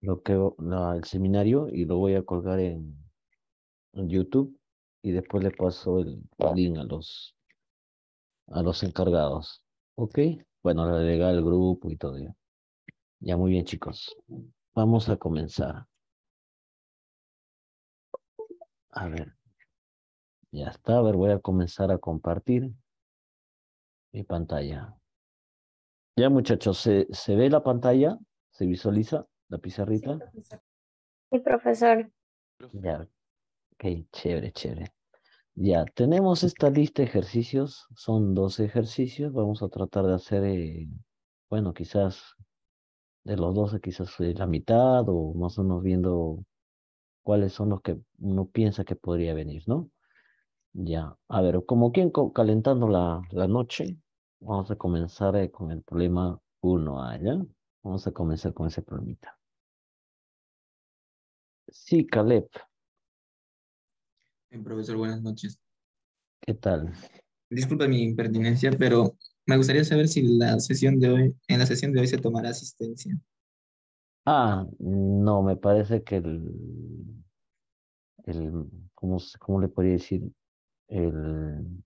lo que, el seminario y lo voy a colgar en, YouTube y después le paso el link a los, a los encargados. ¿Ok? Bueno, le agrega el grupo y todo. Ya. ya muy bien, chicos. Vamos a comenzar. A ver. Ya está. A ver, voy a comenzar a compartir mi pantalla. Ya, muchachos, ¿se, se ve la pantalla? ¿Se visualiza? ¿La pizarrita? Sí, profesor. Ya. Ok, chévere, chévere. Ya, tenemos esta lista de ejercicios. Son 12 ejercicios. Vamos a tratar de hacer, eh, bueno, quizás de los 12, quizás la mitad o más o menos viendo cuáles son los que uno piensa que podría venir, ¿no? Ya, a ver, como quien calentando la, la noche, vamos a comenzar eh, con el problema 1A, ah, ¿ya? Vamos a comenzar con ese problemita. Sí, Caleb. Bien, profesor, buenas noches. ¿Qué tal? Disculpe mi impertinencia, pero me gustaría saber si la sesión de hoy, en la sesión de hoy se tomará asistencia. Ah, no, me parece que el, el ¿cómo, cómo le podría decir? El,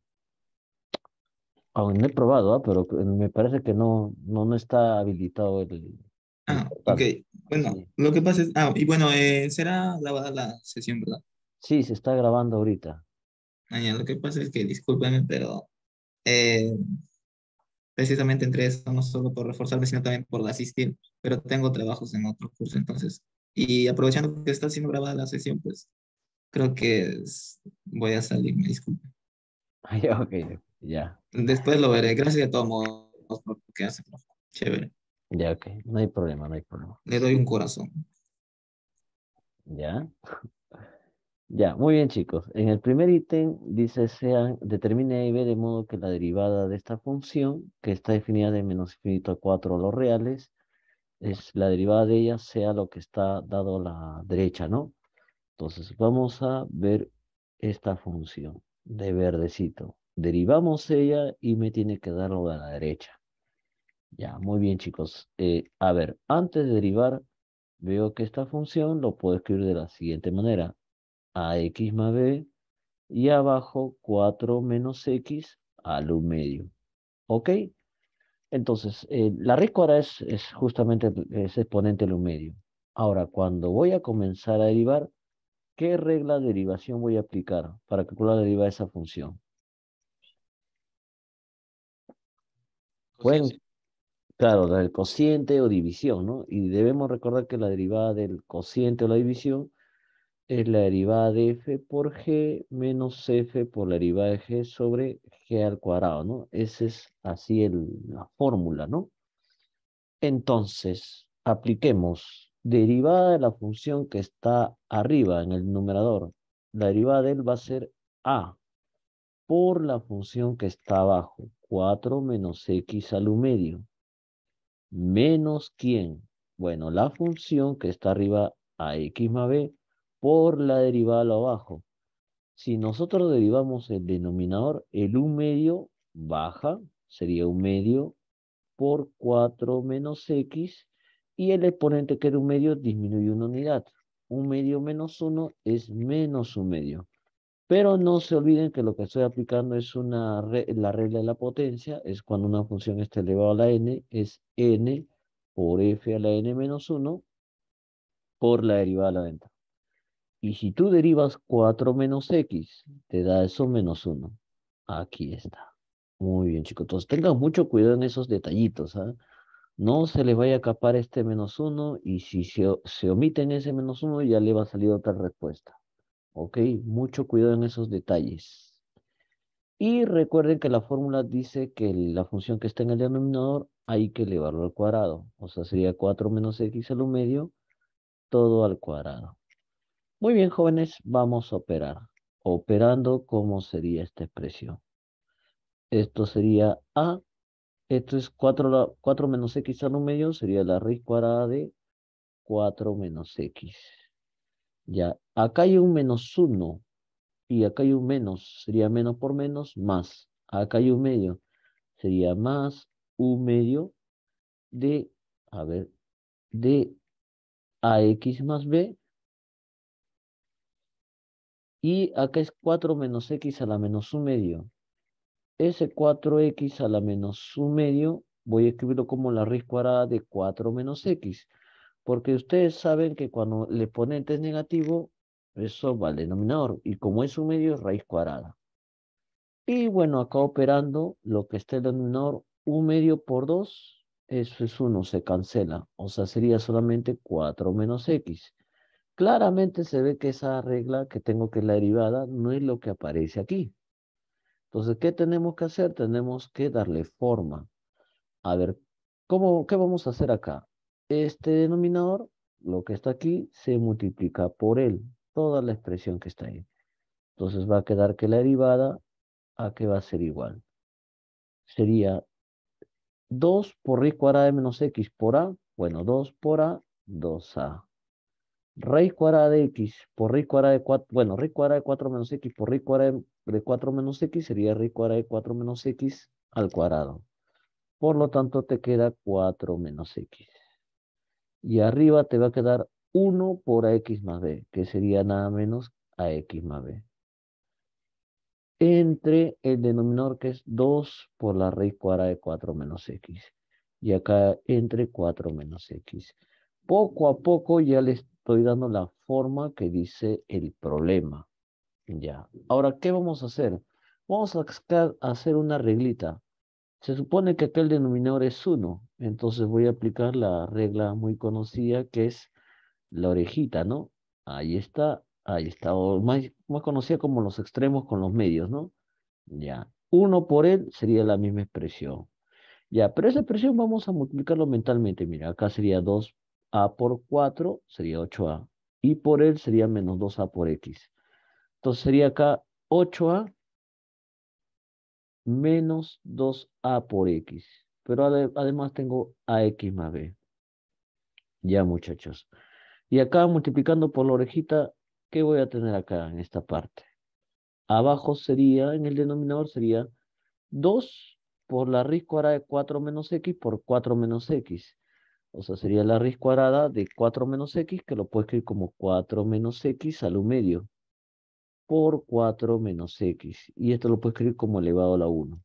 aún no he probado, ah, pero me parece que no, no está habilitado el, Ah, ok. Bueno, lo que pasa es. Ah, y bueno, eh, será grabada la sesión, ¿verdad? Sí, se está grabando ahorita. Ah, lo que pasa es que, discúlpenme, pero. Eh, precisamente entre eso, no solo por reforzarme, sino también por asistir, pero tengo trabajos en otro curso, entonces. Y aprovechando que está siendo grabada la sesión, pues creo que voy a salir, me disculpe. ok, ya. Después lo veré. Gracias a todos por lo que hacen. Chévere. Ya, ok. No hay problema, no hay problema. Le doy un corazón. Ya. Ya, muy bien chicos. En el primer ítem dice sean, determine a y b de modo que la derivada de esta función, que está definida de menos infinito a cuatro, los reales, es la derivada de ella sea lo que está dado a la derecha, ¿no? Entonces vamos a ver esta función de verdecito. Derivamos ella y me tiene que dar lo de la derecha. Ya, muy bien chicos. Eh, a ver, antes de derivar, veo que esta función lo puedo escribir de la siguiente manera. AX más B y abajo 4 menos X al 1 medio. ¿Ok? Entonces, eh, la raíz cuadrada es, es, justamente ese exponente al 1 medio. Ahora, cuando voy a comenzar a derivar, ¿qué regla de derivación voy a aplicar para calcular la derivada de esa función? Pueden, Claro, del cociente o división, ¿no? Y debemos recordar que la derivada del cociente o la división es la derivada de f por g menos f por la derivada de g sobre g al cuadrado, ¿no? Esa es así la fórmula, ¿no? Entonces, apliquemos derivada de la función que está arriba en el numerador. La derivada de él va a ser a por la función que está abajo, 4 menos x al medio menos quién. Bueno, la función que está arriba a x más b por la derivada lo abajo. Si nosotros derivamos el denominador, el 1 medio baja, sería 1 medio por 4 menos x, y el exponente que era 1 medio disminuye una unidad. 1 medio menos 1 es menos 1 medio. Pero no se olviden que lo que estoy aplicando es una la regla de la potencia, es cuando una función está elevada a la n, es n por f a la n menos 1 por la derivada de la venta. Y si tú derivas 4 menos x, te da eso menos 1. Aquí está. Muy bien, chicos. Entonces, tengan mucho cuidado en esos detallitos. ¿ah? No se les vaya a escapar este menos 1 y si se, se omiten ese menos 1 ya le va a salir otra respuesta. ¿Ok? Mucho cuidado en esos detalles. Y recuerden que la fórmula dice que la función que está en el denominador hay que elevarlo al cuadrado. O sea, sería 4 menos x a lo medio, todo al cuadrado. Muy bien, jóvenes, vamos a operar. Operando, ¿cómo sería esta expresión? Esto sería a, esto es 4, menos x a lo medio, sería la raíz cuadrada de 4 menos x. Ya, acá hay un menos uno y acá hay un menos, sería menos por menos, más. Acá hay un medio, sería más un medio de, a ver, de AX más B. Y acá es 4 menos X a la menos un medio. Ese 4X a la menos un medio, voy a escribirlo como la raíz cuadrada de 4 menos X. Porque ustedes saben que cuando el exponente es negativo, eso va al denominador. Y como es un medio, es raíz cuadrada. Y bueno, acá operando lo que está el denominador, un medio por 2, eso es uno se cancela. O sea, sería solamente 4 menos x. Claramente se ve que esa regla que tengo que es la derivada no es lo que aparece aquí. Entonces, ¿qué tenemos que hacer? Tenemos que darle forma. A ver, ¿cómo, ¿qué vamos a hacer acá? este denominador, lo que está aquí, se multiplica por él, toda la expresión que está ahí. Entonces va a quedar que la derivada, ¿a qué va a ser igual? Sería 2 por raíz cuadrada de menos x por a, bueno, 2 por a, 2a. Raíz cuadrada de x por raíz cuadrada de 4, bueno, raíz cuadrada de 4 menos x por raíz cuadrada de 4 menos x sería raíz cuadrada de 4 menos x al cuadrado. Por lo tanto, te queda 4 menos x y arriba te va a quedar 1 por ax más b, que sería nada menos ax más b. Entre el denominador que es 2 por la raíz cuadrada de 4 menos x. Y acá entre 4 menos x. Poco a poco ya le estoy dando la forma que dice el problema. Ya. Ahora, ¿qué vamos a hacer? Vamos a hacer una reglita. Se supone que aquel denominador es 1, entonces voy a aplicar la regla muy conocida que es la orejita, ¿no? Ahí está, ahí está, o más, más conocida como los extremos con los medios, ¿no? Ya, 1 por él sería la misma expresión. Ya, pero esa expresión vamos a multiplicarlo mentalmente. Mira, acá sería 2a por 4, sería 8a. Y por él sería menos 2a por x. Entonces sería acá 8a menos 2a por x. Pero además tengo ax más b. Ya, muchachos. Y acá multiplicando por la orejita, ¿qué voy a tener acá en esta parte? Abajo sería, en el denominador sería 2 por la raíz cuadrada de 4 menos x por 4 menos x. O sea, sería la raíz cuadrada de 4 menos x, que lo puedo escribir como 4 menos x al medio por 4 menos x. Y esto lo puedo escribir como elevado a la 1.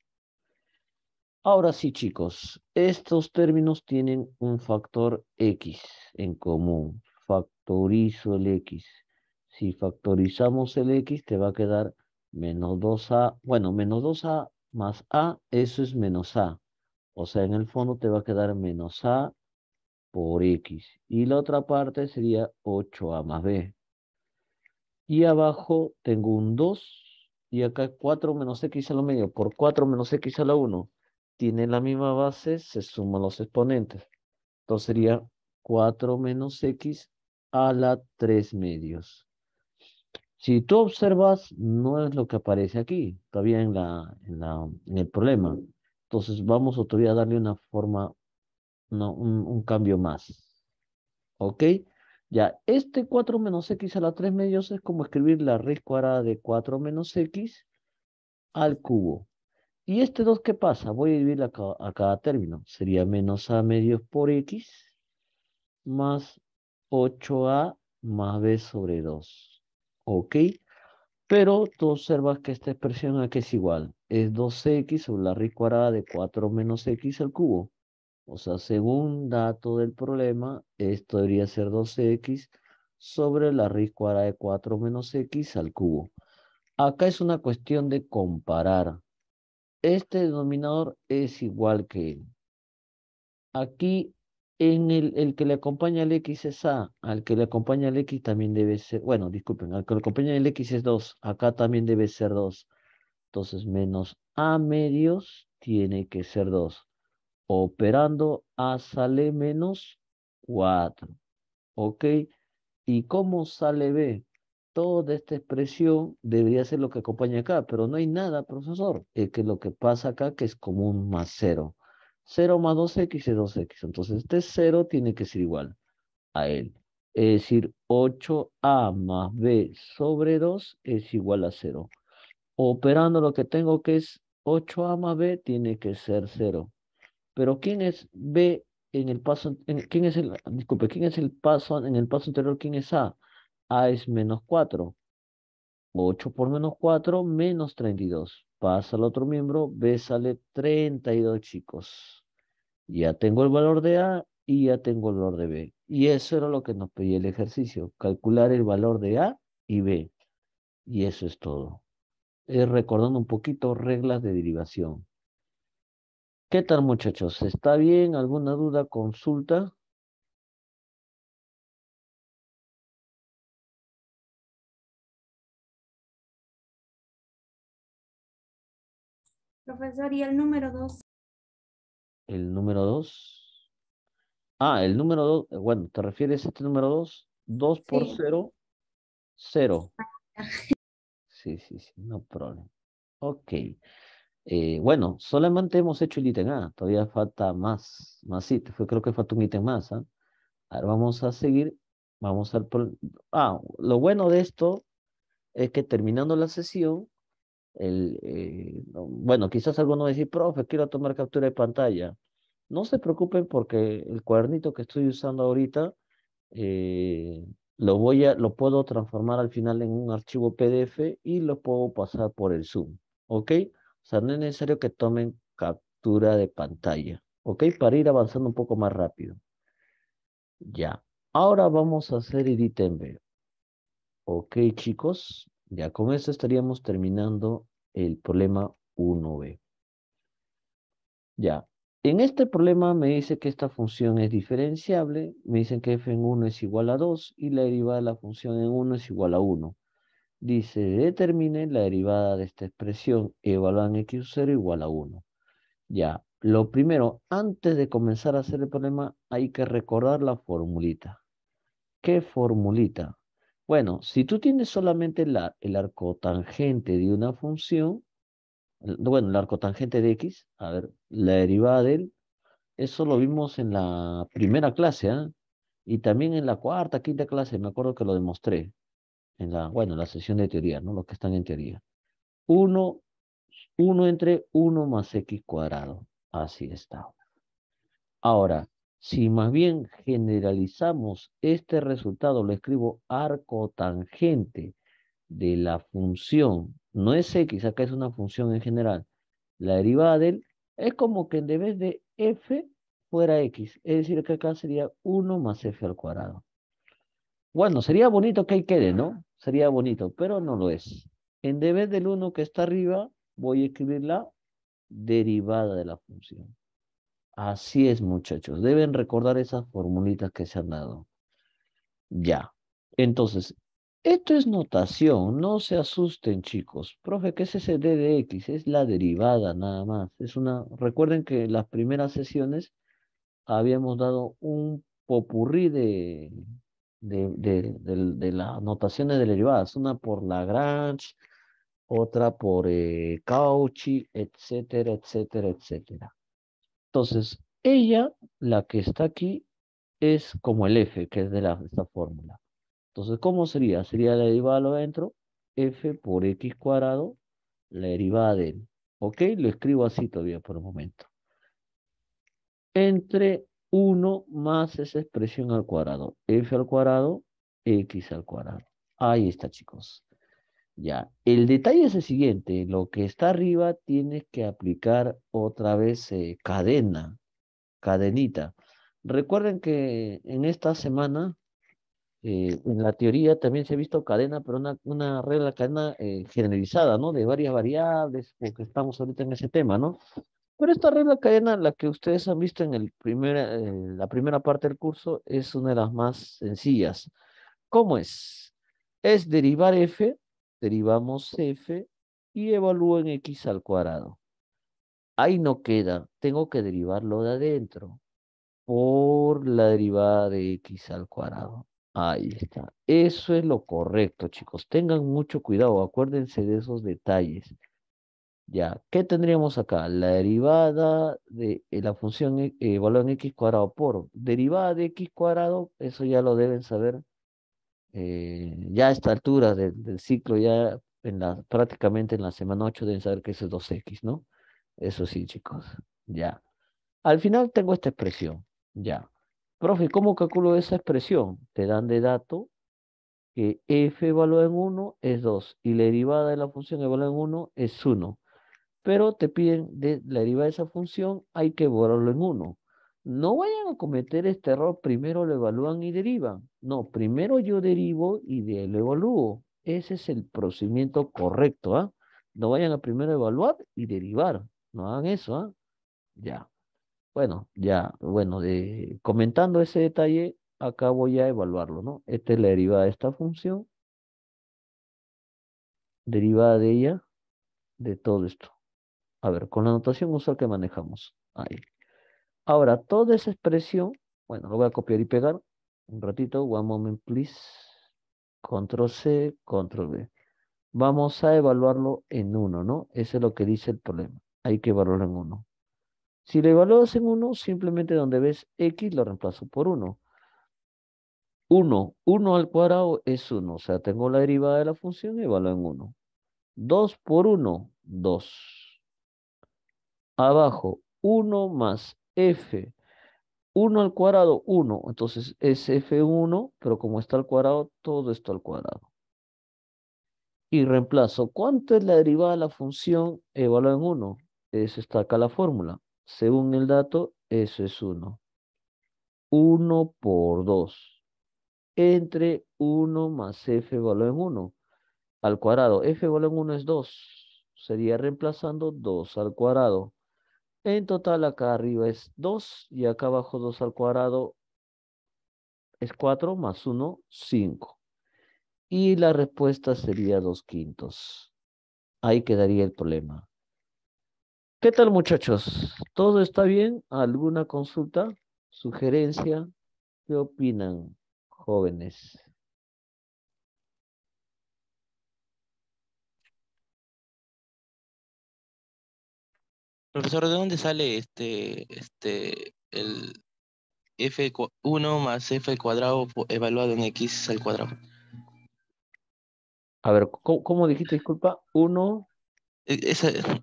Ahora sí, chicos, estos términos tienen un factor x en común. Factorizo el x. Si factorizamos el x, te va a quedar menos 2a. Bueno, menos 2a más a, eso es menos a. O sea, en el fondo te va a quedar menos a por x. Y la otra parte sería 8a más b. Y abajo tengo un 2. Y acá 4 menos x a la media por 4 menos x a la 1. Tiene la misma base, se suman los exponentes. Entonces sería 4 menos x a la 3 medios. Si tú observas, no es lo que aparece aquí, todavía en, el problema. Entonces vamos todavía a darle una forma, no, un, un cambio más. ¿Ok? Ya, este 4 menos x a la 3 medios es como escribir la raíz cuadrada de 4 menos x al cubo. ¿Y este 2 qué pasa? Voy a dividir a, cada, término. Sería menos a medios por x más 8a más b sobre 2. ¿Ok? Pero tú observas que esta expresión aquí es igual. Es 2x sobre la raíz cuadrada de 4 menos x al cubo. O sea, según dato del problema, esto debería ser 2x sobre la raíz cuadrada de 4 menos x al cubo. Acá es una cuestión de comparar. Este denominador es igual que él. Aquí, en el, el que le acompaña al x es a, al que le acompaña al x también debe ser, bueno, disculpen, al que le acompaña el x es 2, acá también debe ser 2. Entonces, menos a medios tiene que ser 2 operando A sale menos 4. ¿Ok? ¿Y cómo sale B? Toda esta expresión debería ser lo que acompaña acá, pero no hay nada, profesor. Es que lo que pasa acá que es común más 0. 0 más 2x es 2x. Entonces este 0 tiene que ser igual a él. Es decir, 8a más b sobre 2 es igual a 0. Operando lo que tengo que es 8a más b tiene que ser 0. Pero ¿quién es B en el paso, en, quién es el, disculpe, quién es el paso, en el paso anterior, quién es A? A es menos cuatro. 8 por menos 4, menos 32. Pasa al otro miembro, B sale 32, chicos. Ya tengo el valor de A y ya tengo el valor de B. Y eso era lo que nos pedía el ejercicio, calcular el valor de A y B. Y eso es todo. recordando un poquito reglas de derivación. ¿Qué tal muchachos? ¿Está bien? ¿Alguna duda? ¿Consulta? Profesor, ¿y el número dos? ¿El número dos? Ah, el número dos, bueno, ¿te refieres a este número dos? ¿Dos por cero? Cero. Ah, sí, sí, sí, no problema. Ok. Eh, bueno, solamente hemos hecho el ítem A, todavía falta más, más ítem, creo que falta un ítem más. Ahora vamos a seguir, vamos por Ah, lo bueno de esto es que terminando la sesión, el, eh, bueno, quizás alguno va a decir, profe, quiero tomar captura de pantalla. No se preocupen porque el cuadernito que estoy usando ahorita eh, lo, voy a, lo puedo transformar al final en un archivo PDF y lo puedo pasar por el Zoom. ¿Ok? O sea, no es necesario que tomen captura de pantalla. ¿Ok? Para ir avanzando un poco más rápido. Ya. Ahora vamos a hacer edit en B. Ok, chicos. Ya con esto estaríamos terminando el problema 1B. Ya. En este problema me dice que esta función es diferenciable. Me dicen que f en 1 es igual a 2 y la derivada de la función en 1 es igual a 1. Dice, determine la derivada de esta expresión evaluando x0 igual a 1. Ya, lo primero, antes de comenzar a hacer el problema, hay que recordar la formulita. ¿Qué formulita? Bueno, si tú tienes solamente la, el arco tangente de una función, bueno, el arco tangente de x, a ver, la derivada de él, eso lo vimos en la primera clase, ¿ah? y también en la cuarta, quinta clase, me acuerdo que lo demostré en la, bueno, la sesión de teoría, ¿no? Los que están en teoría. 1, 1 entre 1 más x cuadrado. Así está. Ahora, si más bien generalizamos este resultado, lo escribo arco tangente de la función, no es x, acá es una función en general, la derivada de él es como que en vez de f fuera x, es decir, que acá sería 1 más f al cuadrado. Bueno, sería bonito que ahí quede, ¿no? Sería bonito, pero no lo es. En vez del 1 que está arriba, voy a escribir la derivada de la función. Así es, muchachos. Deben recordar esas formulitas que se han dado. Ya. Entonces, esto es notación. No se asusten, chicos. Profe, ¿qué es ese d de x? Es la derivada nada más. Es una... Recuerden que en las primeras sesiones habíamos dado un popurrí de, de, de, notaciones de las derivadas, una por Lagrange, otra por eh, Cauchy, etcétera, etcétera, etcétera. Entonces, ella, la que está aquí, es como el f, que es de, la, esta fórmula. Entonces, ¿cómo sería? Sería la derivada de lo adentro, f por x cuadrado, la derivada de ¿Ok? Lo escribo así todavía por un momento. Entre 1 más esa expresión al cuadrado. F al cuadrado, X al cuadrado. Ahí está, chicos. Ya, el detalle es el siguiente, lo que está arriba tienes que aplicar otra vez eh, cadena, cadenita. Recuerden que en esta semana, eh, en la teoría también se ha visto cadena, pero una, regla cadena eh, generalizada, ¿no? De varias variables, porque estamos ahorita en ese tema, ¿no? Pero esta regla cadena, la que ustedes han visto en, el la primera parte del curso, es una de las más sencillas. ¿Cómo es? Es derivar f, derivamos f y evalúo en x al cuadrado. Ahí no queda, tengo que derivarlo de adentro por la derivada de x al cuadrado. Ahí está. Eso es lo correcto, chicos. Tengan mucho cuidado, acuérdense de esos detalles. Ya, ¿qué tendríamos acá? La derivada de eh, la función Evaluada eh, en x cuadrado por derivada de x cuadrado, eso ya lo deben saber eh, ya a esta altura del, ciclo, ya en la, prácticamente en la semana 8 deben saber que eso es 2x, ¿no? Eso sí, chicos, ya. Al final tengo esta expresión, ya. Profe, ¿cómo calculo esa expresión? Te dan de dato que f evaluado en 1 es 2 y la derivada de la función evaluada en 1 es 1 pero te piden de la deriva de esa función, hay que borrarlo en uno. No vayan a cometer este error, primero lo evalúan y derivan. No, primero yo derivo y de lo evalúo. Ese es el procedimiento correcto. ¿ah? No vayan a primero evaluar y derivar. No hagan eso. ¿ah? Ya. Bueno, ya, bueno, comentando ese detalle, acá voy a evaluarlo, ¿no? Esta es la derivada de esta función. Derivada de ella, de todo esto. A ver, con la notación usual que manejamos. Ahí. Ahora, toda esa expresión, bueno, lo voy a copiar y pegar. Un ratito, one moment please. Control C, control V. Vamos a evaluarlo en 1, ¿no? Eso es lo que dice el problema. Hay que evaluarlo en 1. Si lo evalúas en 1, simplemente donde ves X lo reemplazo por 1. 1, 1 al cuadrado es 1, o sea, tengo la derivada de la función y evalúo en 1. 2 por 1, 2 abajo 1 más f 1 al cuadrado 1. Entonces es f1, pero como está al cuadrado, todo está al cuadrado. Y reemplazo. ¿Cuánto es la derivada de la función evaluada en 1? Eso está acá la fórmula. Según el dato, eso es 1. 1 por 2. Entre 1 más f evaluado en 1. Al cuadrado. f evaluado en 1 es 2. Sería reemplazando 2 al cuadrado en total acá arriba es 2 y acá abajo 2 al cuadrado es 4 más 1, 5. Y la respuesta sería 2 quintos. Ahí quedaría el problema. ¿Qué tal muchachos? ¿Todo está bien? ¿Alguna consulta? ¿Sugerencia? ¿Qué opinan jóvenes? Profesor, ¿de dónde sale este, este, el f1 más f al cuadrado evaluado en x al cuadrado? A ver, ¿cómo, dijiste, disculpa? 1. E,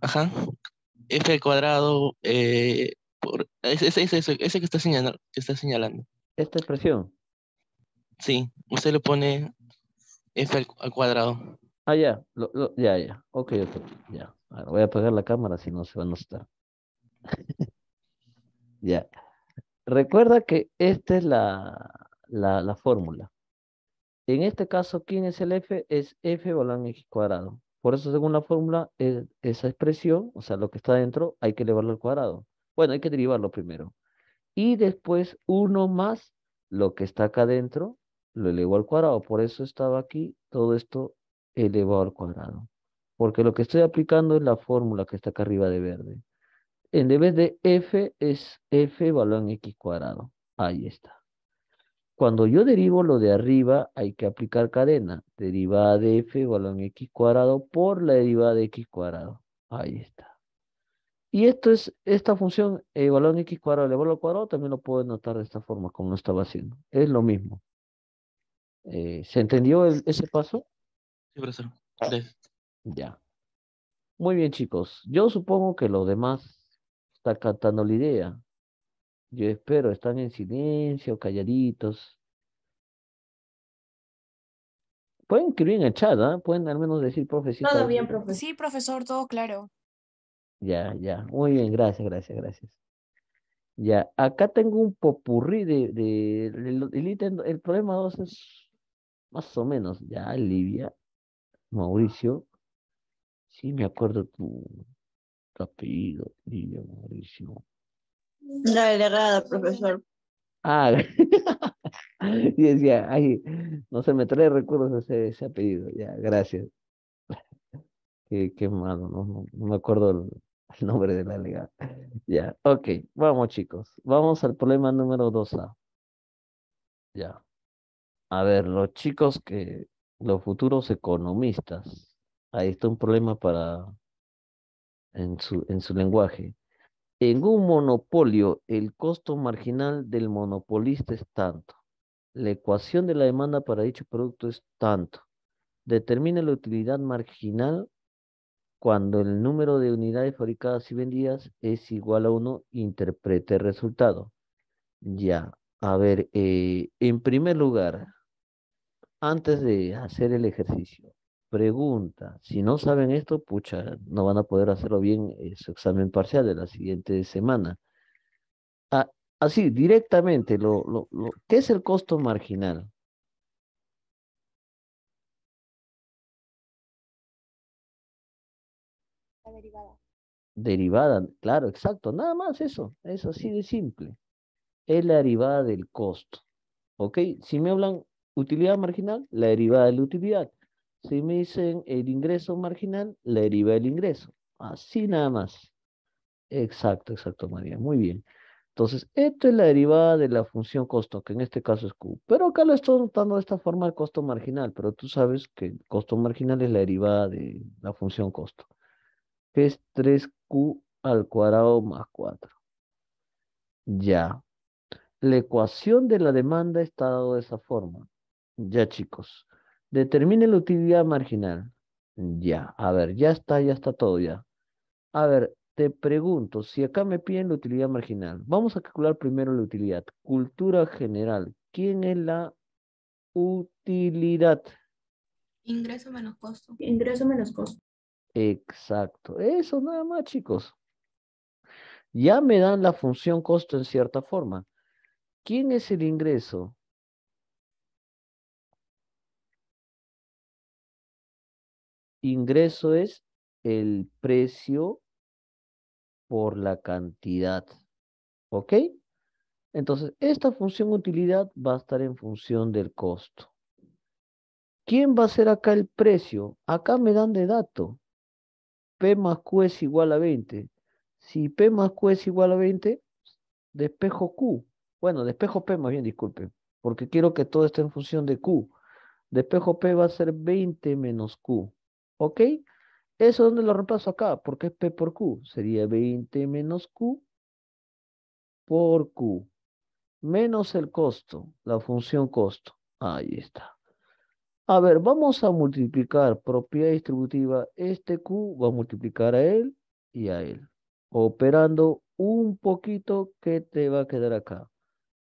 ajá. f al cuadrado, eh, por, ese, que está señalando, está señalando. ¿Esta expresión? Sí, usted le pone f al, cuadrado. Ah, ya, ya, ya. Ok, ok, ya. Ah, voy a apagar la cámara si no se va a notar. ya. Recuerda que esta es la, la, fórmula. En este caso, ¿quién es el f? Es f volando x cuadrado. Por eso, según la fórmula, esa expresión, o sea, lo que está dentro, hay que elevarlo al cuadrado. Bueno, hay que derivarlo primero. Y después, 1 más lo que está acá adentro, lo elevo al cuadrado. Por eso estaba aquí todo esto elevado al cuadrado porque lo que estoy aplicando es la fórmula que está acá arriba de verde. En vez de f es f valor en x cuadrado. Ahí está. Cuando yo derivo lo de arriba, hay que aplicar cadena. Derivada de f valor en x cuadrado por la derivada de x cuadrado. Ahí está. Y esto es, esta función, eh, en x cuadrado elevado al cuadrado, también lo puedo notar de esta forma, como lo estaba haciendo. Es lo mismo. Eh, ¿Se entendió ese paso? Sí, profesor. Ya. Muy bien, chicos. Yo supongo que los demás están cantando la idea. Yo espero, están en silencio, calladitos. Pueden escribir en el chat, ¿ah? Pueden al menos decir profesor. Todo bien, profesor. Sí, profesor, todo claro. Ya, ya. Muy bien, gracias, gracias, gracias. Ya, acá tengo un popurrí de, el, el problema dos es más o menos, ya, Livia, Mauricio, Sí, me acuerdo tu, apellido, Lidia Mauricio. La delegada, profesor. Ah, y decía, ay, no se me trae recuerdos ese, ese apellido, ya, gracias. qué, qué malo, no, me acuerdo el, nombre de la delegada. Ya, ok, vamos chicos, vamos al problema número 2A. Ya. A ver, los chicos que, los futuros economistas ahí está un problema para en su, en su lenguaje. En un monopolio, el costo marginal del monopolista es tanto. La ecuación de la demanda para dicho producto es tanto. Determina la utilidad marginal cuando el número de unidades fabricadas y vendidas es igual a uno. interprete el resultado. Ya, a ver, eh, en primer lugar, antes de hacer el ejercicio, pregunta. Si no saben esto, pucha, no van a poder hacerlo bien su examen parcial de la siguiente semana. Ah, así, directamente, lo, lo, ¿qué es el costo marginal? La derivada. Derivada, claro, exacto, nada más eso, es así de simple. Es la derivada del costo. ¿Ok? Si me hablan utilidad marginal, la derivada de la utilidad. Si me dicen el ingreso marginal, la deriva del ingreso. Así nada más. Exacto, exacto, María. Muy bien. Entonces, esto es la derivada de la función costo, que en este caso es Q. Pero acá lo estoy notando de esta forma el costo marginal, pero tú sabes que el costo marginal es la derivada de la función costo, que es 3Q al cuadrado más 4. Ya. La ecuación de la demanda está dada de esa forma. Ya, chicos. Determine la utilidad marginal. Ya, a ver, ya está, ya está todo ya. A ver, te pregunto, si acá me piden la utilidad marginal, vamos a calcular primero la utilidad. Cultura general, ¿quién es la utilidad? Ingreso menos costo. Ingreso menos costo. Exacto, eso nada más chicos. Ya me dan la función costo en cierta forma. ¿Quién es el ingreso? ingreso es el precio por la cantidad. ¿Ok? Entonces, esta función utilidad va a estar en función del costo. ¿Quién va a ser acá el precio? Acá me dan de dato. P más Q es igual a 20. Si P más Q es igual a 20, despejo Q. Bueno, despejo P más bien, disculpen, porque quiero que todo esté en función de Q. Despejo P va a ser 20 menos Q. ¿Ok? Eso donde lo reemplazo acá, porque es P por Q. Sería 20 menos Q por Q. Menos el costo, la función costo. Ahí está. A ver, vamos a multiplicar propiedad distributiva. Este Q va a multiplicar a él y a él. Operando un poquito, ¿qué te va a quedar acá?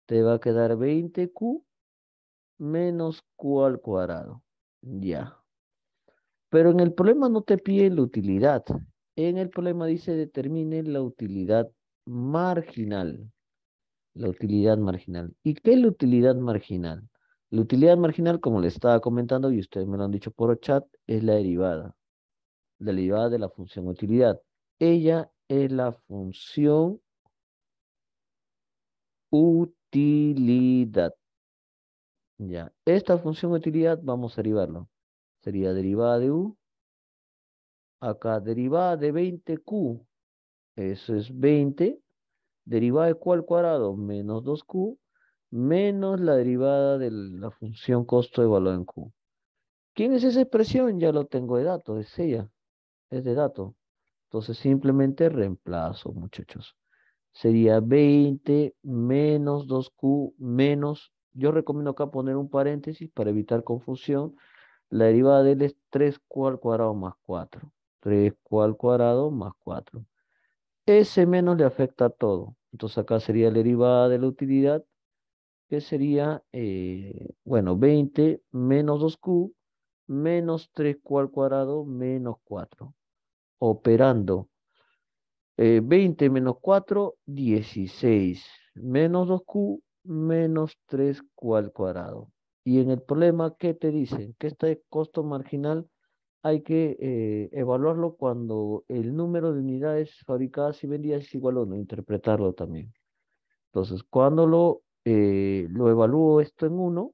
Te va a quedar 20Q menos Q al cuadrado. Ya. Pero en el problema no te pide la utilidad. En el problema dice determine la utilidad marginal. La utilidad marginal. ¿Y qué es la utilidad marginal? La utilidad marginal, como le estaba comentando y ustedes me lo han dicho por chat, es la derivada. La derivada de la función utilidad. Ella es la función utilidad. Ya, esta función utilidad vamos a derivarlo sería derivada de u. Acá derivada de 20q, eso es 20. Derivada de q al cuadrado, menos 2q, menos la derivada de la función costo evaluada en q. ¿Quién es esa expresión? Ya lo tengo de dato, es ella, es de dato. Entonces simplemente reemplazo, muchachos. Sería 20 menos 2q menos, yo recomiendo acá poner un paréntesis para evitar confusión, la derivada de él es 3 q al cuadrado más 4. 3 q al cuadrado más 4. Ese menos le afecta a todo. Entonces acá sería la derivada de la utilidad, que sería, eh, bueno, 20 menos 2q menos 3q al cuadrado menos 4. Operando. 20 eh, menos 4, 16. Menos 2q menos 3q al cuadrado. Y en el problema, ¿qué te dicen? Que este costo marginal hay que eh, evaluarlo cuando el número de unidades fabricadas y vendidas es igual a 1, interpretarlo también. Entonces, cuando lo, eh, lo evalúo esto en 1,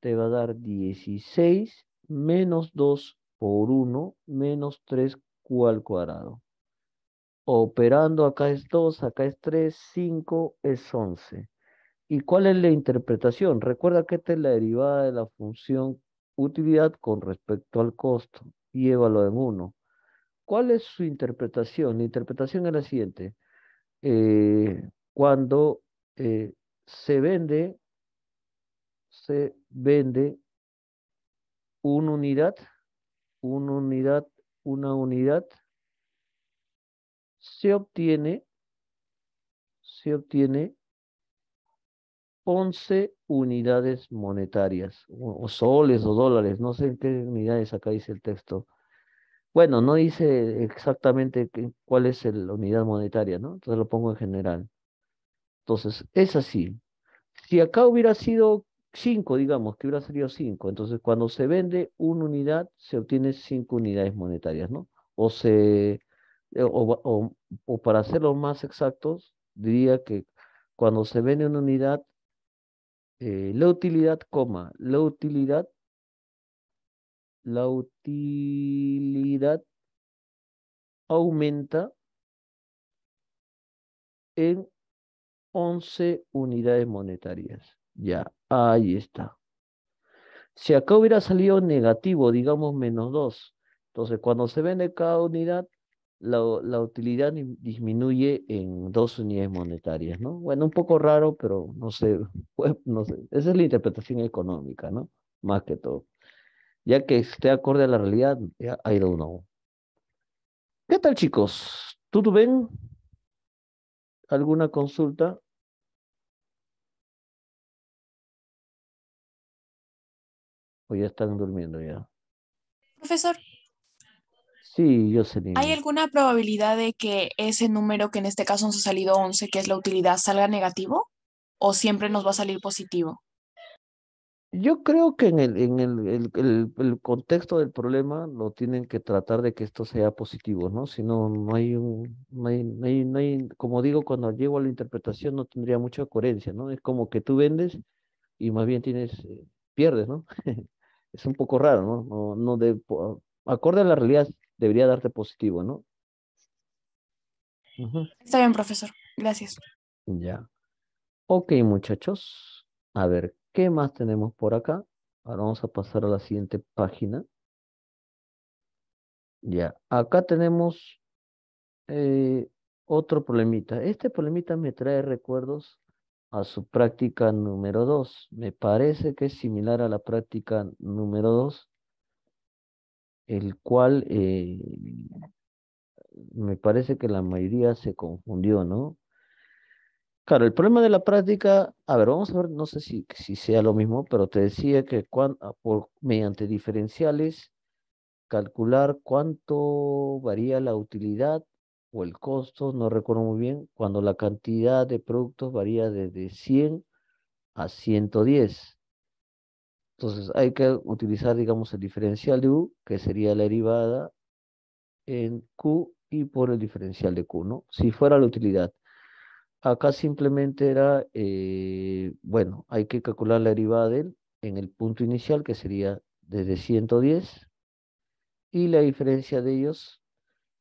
te va a dar 16 menos 2 por 1 menos 3 al cuadrado. Operando acá es 2, acá es 3, 5 es 11. ¿Y cuál es la interpretación? Recuerda que esta es la derivada de la función utilidad con respecto al costo. Y évalo en 1. ¿Cuál es su interpretación? La interpretación es la siguiente. Eh, cuando eh, se vende, se vende una unidad, una unidad, una unidad, se obtiene, se obtiene 11 unidades monetarias, o, soles o dólares, no sé en qué unidades acá dice el texto. Bueno, no dice exactamente cuál es la unidad monetaria, ¿no? Entonces lo pongo en general. Entonces, es así. Si acá hubiera sido 5, digamos, que hubiera salido 5, entonces cuando se vende una unidad, se obtiene 5 unidades monetarias, ¿no? O se, eh, o, para hacerlo más exactos, diría que cuando se vende una unidad, eh, la utilidad, coma, la utilidad, la utilidad aumenta en 11 unidades monetarias. Ya, ahí está. Si acá hubiera salido negativo, digamos menos 2, entonces cuando se vende cada unidad, la, la, utilidad disminuye en dos unidades monetarias, ¿no? Bueno, un poco raro, pero no sé, pues, no sé. Esa es la interpretación económica, ¿no? Más que todo. Ya que esté acorde a la realidad, ya, I don't know. ¿Qué tal, chicos? ¿Tú ven? ¿Alguna consulta? O ya están durmiendo ya. Profesor. Sí, yo sé. ¿Hay alguna probabilidad de que ese número, que en este caso nos ha salido 11, que es la utilidad, salga negativo? ¿O siempre nos va a salir positivo? Yo creo que en el, en el, contexto del problema lo tienen que tratar de que esto sea positivo, ¿no? Si no, no hay un, no hay, como digo, cuando llego a la interpretación no tendría mucha coherencia, ¿no? Es como que tú vendes y más bien tienes, eh, pierdes, ¿no? es un poco raro, ¿no? No, no de, acorde a la realidad debería darte positivo, ¿no? Está bien, profesor. Gracias. Ya. Ok, muchachos. A ver, ¿qué más tenemos por acá? Ahora vamos a pasar a la siguiente página. Ya, acá tenemos eh, otro problemita. Este problemita me trae recuerdos a su práctica número dos. Me parece que es similar a la práctica número dos el cual eh, me parece que la mayoría se confundió, ¿no? Claro, el problema de la práctica, a ver, vamos a ver, no sé si, si sea lo mismo, pero te decía que ah, por, mediante diferenciales calcular cuánto varía la utilidad o el costo, no recuerdo muy bien, cuando la cantidad de productos varía desde 100 a 110. Entonces hay que utilizar, digamos, el diferencial de U, que sería la derivada en Q y por el diferencial de Q, ¿no? Si fuera la utilidad. Acá simplemente era, eh, bueno, hay que calcular la derivada en el punto inicial, que sería desde 110, y la diferencia de ellos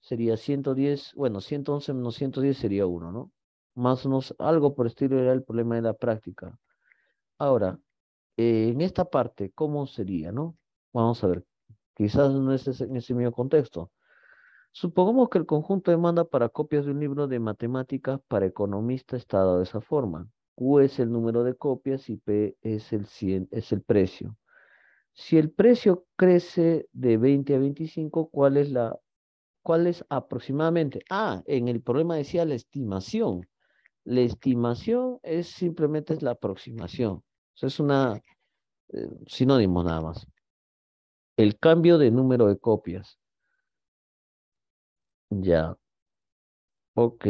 sería 110, bueno, 111 menos 110 sería 1, ¿no? Más o menos algo por estilo era el problema de la práctica. Ahora, eh, en esta parte, ¿cómo sería, no? Vamos a ver, quizás no es en ese mismo contexto. Supongamos que el conjunto de demanda para copias de un libro de matemáticas para economista está dado de esa forma. Q es el número de copias y P es el, es el precio. Si el precio crece de 20 a 25, ¿cuál es, la, cuál es aproximadamente? Ah, en el problema decía la estimación. La estimación es simplemente es la aproximación es una eh, sinónimo nada más. El cambio de número de copias. Ya. Ok.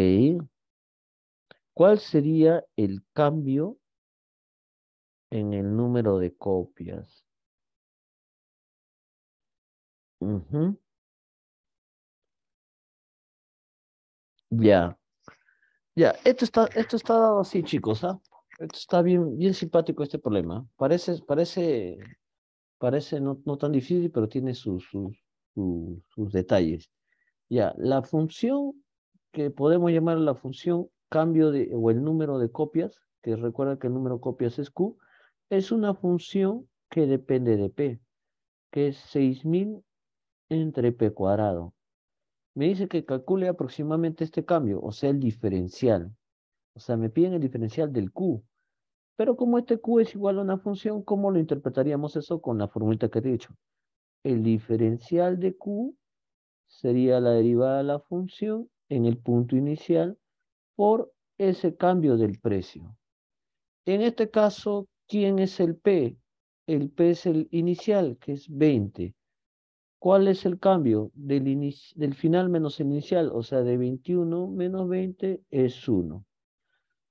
¿Cuál sería el cambio en el número de copias? Ya. Ya, esto está, esto está dado así, chicos, ¿ah? Está bien, bien simpático este problema. Parece, parece, parece no, tan difícil, pero tiene sus, sus, sus, detalles. Ya, la función que podemos llamar la función cambio de, o el número de copias, que recuerda que el número de copias es Q, es una función que depende de P, que es 6000 entre P cuadrado. Me dice que calcule aproximadamente este cambio, o sea, el diferencial. O sea, me piden el diferencial del Q. Pero como este Q es igual a una función, ¿cómo lo interpretaríamos eso con la formulita que he dicho? El diferencial de Q sería la derivada de la función en el punto inicial por ese cambio del precio. En este caso, ¿quién es el P? El P es el inicial, que es 20. ¿Cuál es el cambio del, del final menos el inicial? O sea, de 21 menos 20 es 1.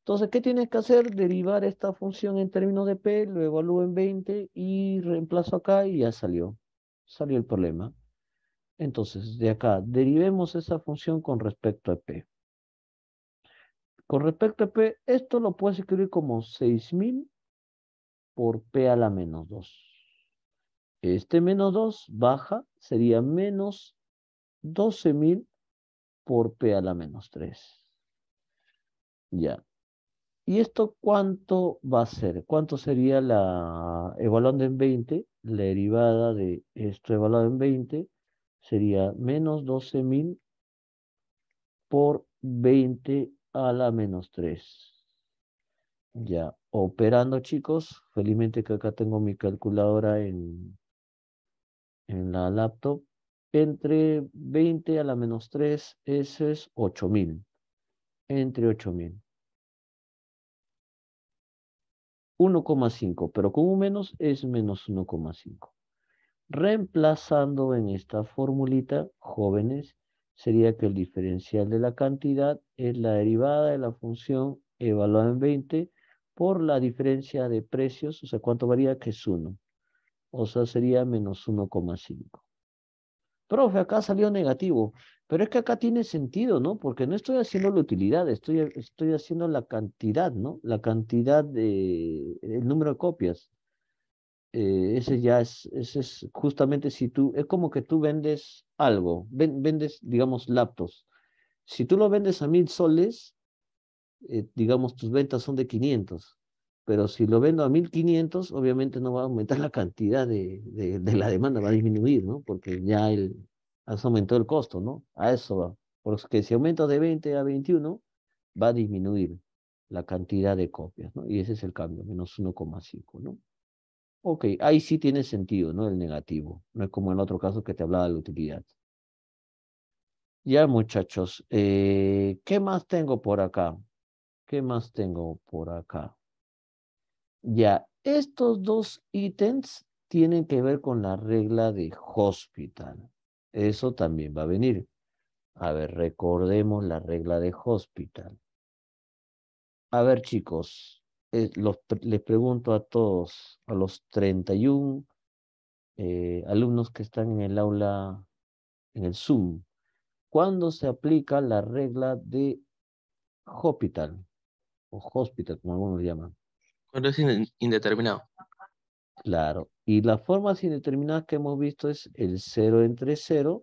Entonces, ¿qué tienes que hacer? Derivar esta función en términos de P, lo evalúo en 20 y reemplazo acá y ya salió. Salió el problema. Entonces, de acá, derivemos esa función con respecto a P. Con respecto a P, esto lo puedes escribir como 6000 por P a la menos 2. Este menos 2 baja, sería menos 12.000 por P a la menos 3. Ya. ¿Y esto cuánto va a ser? ¿Cuánto sería la, evaluando en 20, la derivada de esto evaluado en 20? Sería menos 12.000 por 20 a la menos 3. Ya, operando chicos, felizmente que acá tengo mi calculadora en, en la laptop. Entre 20 a la menos 3, ese es 8.000. Entre 8.000. 1,5, pero con un menos es menos 1,5. Reemplazando en esta formulita, jóvenes, sería que el diferencial de la cantidad es la derivada de la función evaluada en 20 por la diferencia de precios, o sea, ¿cuánto varía? Que es 1. O sea, sería menos 1,5 profe, acá salió negativo, pero es que acá tiene sentido, ¿no? Porque no estoy haciendo la utilidad, estoy, estoy haciendo la cantidad, ¿no? La cantidad de, el número de copias. Eh, ese ya es, ese es justamente si tú, es como que tú vendes algo, vendes, digamos, laptops. Si tú lo vendes a mil soles, eh, digamos, tus ventas son de 500 pero si lo vendo a 1.500, obviamente no va a aumentar la cantidad de, la demanda, va a disminuir, ¿no? Porque ya el, aumentó aumentado el costo, ¿no? A eso va. Porque si aumenta de 20 a 21, va a disminuir la cantidad de copias, ¿no? Y ese es el cambio, menos 1,5, ¿no? Ok, ahí sí tiene sentido, ¿no? El negativo. No es como en otro caso que te hablaba de utilidad. Ya, muchachos, eh, ¿qué más tengo por acá? ¿Qué más tengo por acá? Ya, estos dos ítems tienen que ver con la regla de hospital. Eso también va a venir. A ver, recordemos la regla de hospital. A ver, chicos, eh, les pregunto a todos, a los 31 eh, alumnos que están en el aula, en el Zoom, ¿cuándo se aplica la regla de hospital? O hospital, como algunos llaman. Pero es indeterminado. Claro. Y las formas indeterminadas que hemos visto es el 0 entre 0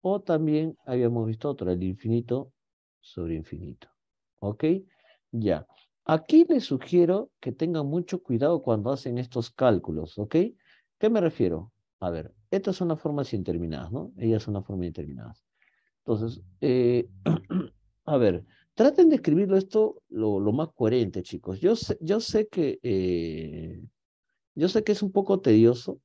o también habíamos visto otro, el infinito sobre infinito. ¿Ok? Ya. Aquí les sugiero que tengan mucho cuidado cuando hacen estos cálculos. ¿Ok? ¿Qué me refiero? A ver, estas son las formas indeterminadas, ¿no? Ellas son las formas indeterminadas. Entonces, eh, a ver, Traten de escribirlo esto lo, más coherente, chicos. Yo sé, yo sé que eh, yo sé que es un poco tedioso,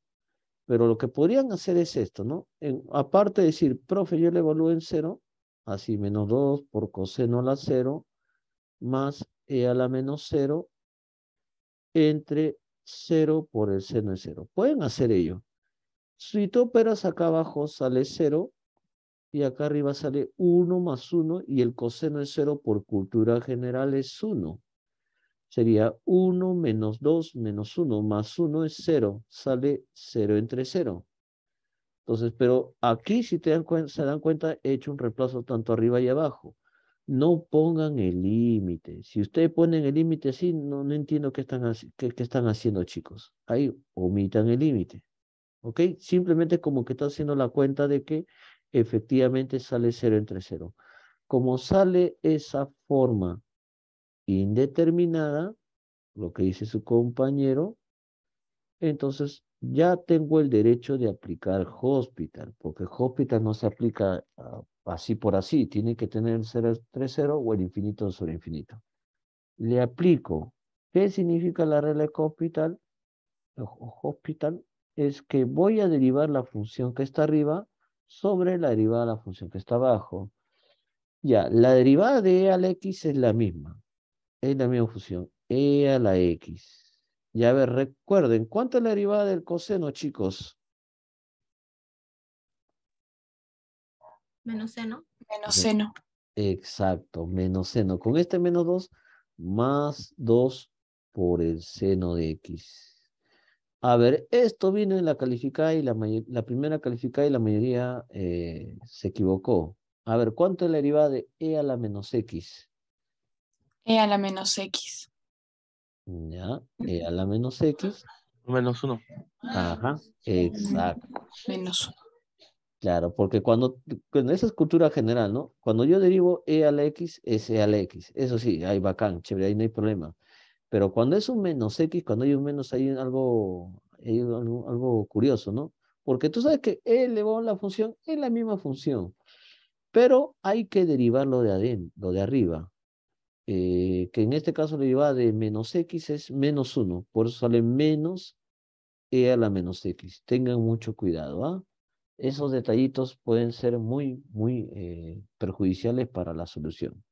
pero lo que podrían hacer es esto, ¿no? aparte de decir, profe, yo le evalúo en cero, así menos 2 por coseno a la 0, más e a la menos 0, entre 0 por el seno de 0. Pueden hacer ello. Si tú operas acá abajo, sale 0, y acá arriba sale 1 más 1 y el coseno de 0 por cultura general es 1. Sería 1 menos 2 menos 1 más 1 es 0, sale 0 entre 0. Entonces, pero aquí si te dan se dan cuenta, he hecho un reemplazo tanto arriba y abajo. No pongan el límite. Si ustedes ponen el límite así, no, no entiendo qué están, qué, están haciendo, chicos. Ahí omitan el límite. ¿Ok? Simplemente como que está haciendo la cuenta de que efectivamente sale 0 entre 0. Como sale esa forma indeterminada, lo que dice su compañero, entonces ya tengo el derecho de aplicar hospital, porque hospital no se aplica ah, así por así, tiene que tener 0 entre 0 o el infinito sobre infinito. Le aplico. ¿Qué significa la regla de hospital? Hospital es que voy a derivar la función que está arriba sobre la derivada de la función que está abajo. Ya, la derivada de e a la x es la misma. Es la misma función. e a la x. Ya, a ver, recuerden, ¿cuánto es la derivada del coseno, chicos? Menos seno. Menos seno. Exacto, menos seno. Con este menos 2, más 2 por el seno de x. A ver, esto vino en la calificada y la, la primera calificada y la mayoría eh, se equivocó. A ver, ¿cuánto es la derivada de e a la menos x? e a la menos x. Ya, e a la menos x. Menos uno. Ajá, exacto. Menos uno. Claro, porque cuando, cuando, esa es cultura general, ¿no? Cuando yo derivo E a la X, es E a la X. Eso sí, ahí bacán, chévere, ahí no hay problema. Pero cuando es un menos X, cuando hay un menos, hay algo, algo, curioso, ¿no? Porque tú sabes que E elevado a la función es la misma función, pero hay que derivar lo de, adentro, lo de arriba, eh, que en este caso lo lleva de menos X es menos 1, por eso sale menos E a la menos X. Tengan mucho cuidado, ¿ah? Esos detallitos pueden ser muy, muy eh, perjudiciales para la solución.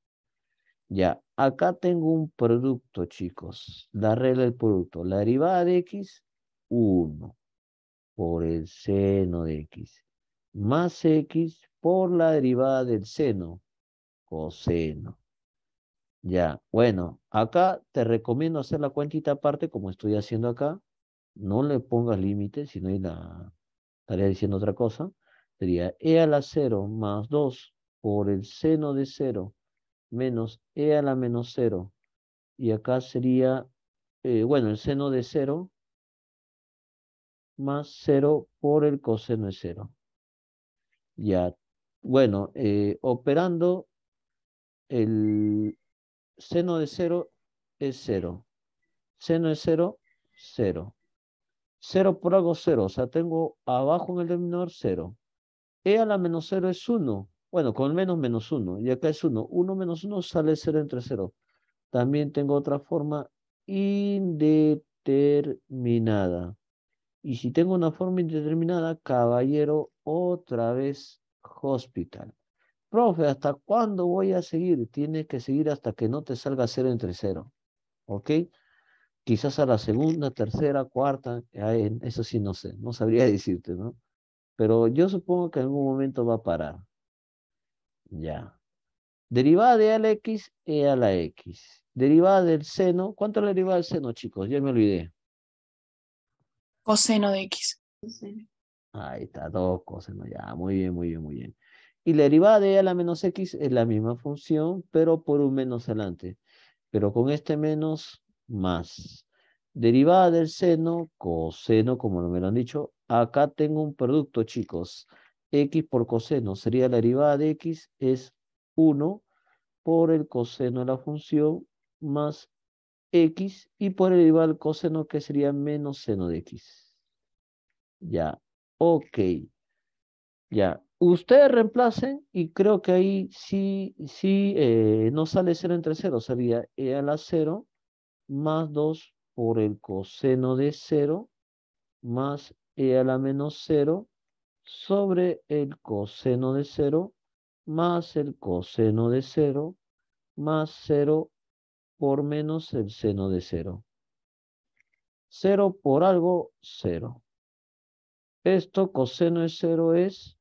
Ya, acá tengo un producto, chicos. La regla del producto. La derivada de x, 1 por el seno de x. Más x por la derivada del seno, coseno. Ya, bueno, acá te recomiendo hacer la cuentita aparte, como estoy haciendo acá. No le pongas límite, si no estaría diciendo otra cosa. Sería e a la 0 más 2 por el seno de 0 menos e a la menos 0. Y acá sería, eh, bueno, el seno de 0 más 0 por el coseno de 0. Ya, bueno, eh, operando el seno de 0 es 0. Seno de 0, 0. 0 por algo 0, o sea, tengo abajo en el denominador 0. E a la menos 0 es 1. Bueno, con menos menos uno. Y acá es uno. Uno menos uno sale 0 entre cero. También tengo otra forma indeterminada. Y si tengo una forma indeterminada, caballero, otra vez hospital. Profe, ¿hasta cuándo voy a seguir? Tienes que seguir hasta que no te salga 0 entre cero. ¿Ok? Quizás a la segunda, tercera, cuarta, eso sí no sé, no sabría decirte, ¿no? Pero yo supongo que en algún momento va a parar. Ya. Derivada de a la x, e a la x. Derivada del seno. ¿Cuánto es la derivada del seno, chicos? Ya me olvidé. Coseno de x. Ahí está, dos coseno. Ya, muy bien, muy bien, muy bien. Y la derivada de a la menos x es la misma función, pero por un menos adelante. Pero con este menos, más. Derivada del seno, coseno, como me lo han dicho. Acá tengo un producto, chicos x por coseno, sería la derivada de x es 1 por el coseno de la función más x y por el derivada del coseno que sería menos seno de x. Ya, ok. Ya, ustedes reemplacen y creo que ahí sí, sí eh, no sale 0 entre 0, sería e a la 0 más 2 por el coseno de 0 más e a la menos 0 sobre el coseno de 0 más el coseno de 0 más 0 por menos el seno de 0. 0 por algo, 0. Esto coseno de 0 es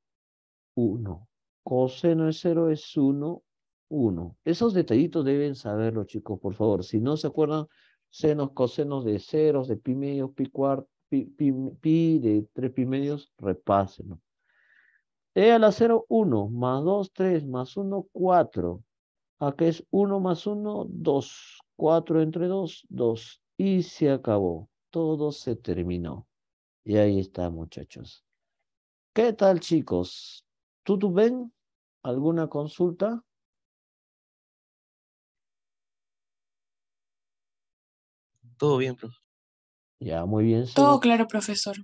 1. Coseno de 0 es 1, 1. Esos detallitos deben saberlo, chicos, por favor. Si no se acuerdan, senos, cosenos de ceros, de pi medio, pi cuarto pi, de 3 pi medios, repásenlo. E a la 0, 1, más 2, 3, más 1, 4. Acá es 1 más 1, 2. 4 entre 2, 2. Y se acabó. Todo se terminó. Y ahí está, muchachos. ¿Qué tal, chicos? ¿Tú, tú ven? ¿Alguna consulta? Todo bien, profesor. Ya, muy bien. Todo claro, profesor.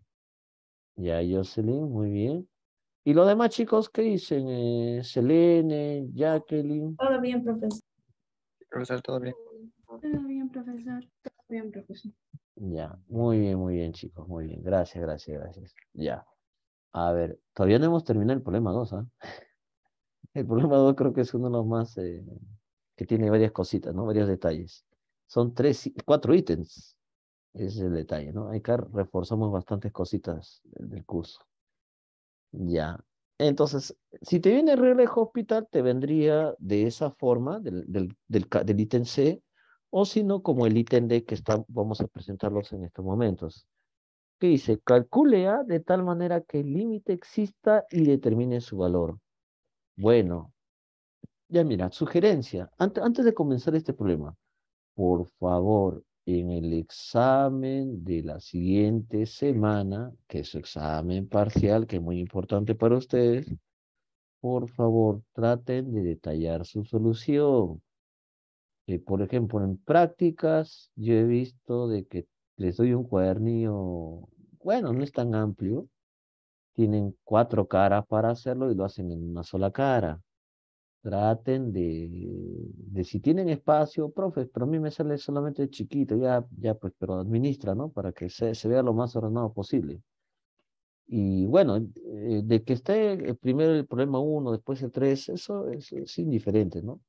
Ya, Jocelyn, muy bien. ¿Y los demás chicos qué dicen? Eh, Selene, Jacqueline. Todo bien, profesor. Profesor, todo bien. Todo bien, profesor. Todo bien, profesor. Ya, muy bien, muy bien, chicos. Muy bien. Gracias, gracias, gracias. Ya. A ver, todavía no hemos terminado el problema 2, ¿ah? El problema 2 creo que es uno de los más eh, que tiene varias cositas, ¿no? Varios detalles. Son tres, cuatro ítems. Ese es el detalle, ¿no? Acá reforzamos bastantes cositas del curso. Ya. Entonces, si te viene regla hospital, te vendría de esa forma, del, del, del, ítem C, o si no, como el ítem D que está, vamos a presentarlos en estos momentos. ¿Qué dice, calcule A de tal manera que el límite exista y determine su valor. Bueno, ya mira, sugerencia. antes de comenzar este problema, por favor, en el examen de la siguiente semana, que es su examen parcial, que es muy importante para ustedes, por favor traten de detallar su solución. Eh, por ejemplo, en prácticas yo he visto de que les doy un cuadernillo, bueno, no es tan amplio, tienen cuatro caras para hacerlo y lo hacen en una sola cara traten de, de, si tienen espacio, profe, pero a mí me sale solamente chiquito, ya, ya pues, pero administra, ¿no? Para que se, se vea lo más ordenado posible. Y bueno, eh, de que esté eh, primero el problema 1, después el 3, eso es, es, indiferente, ¿no?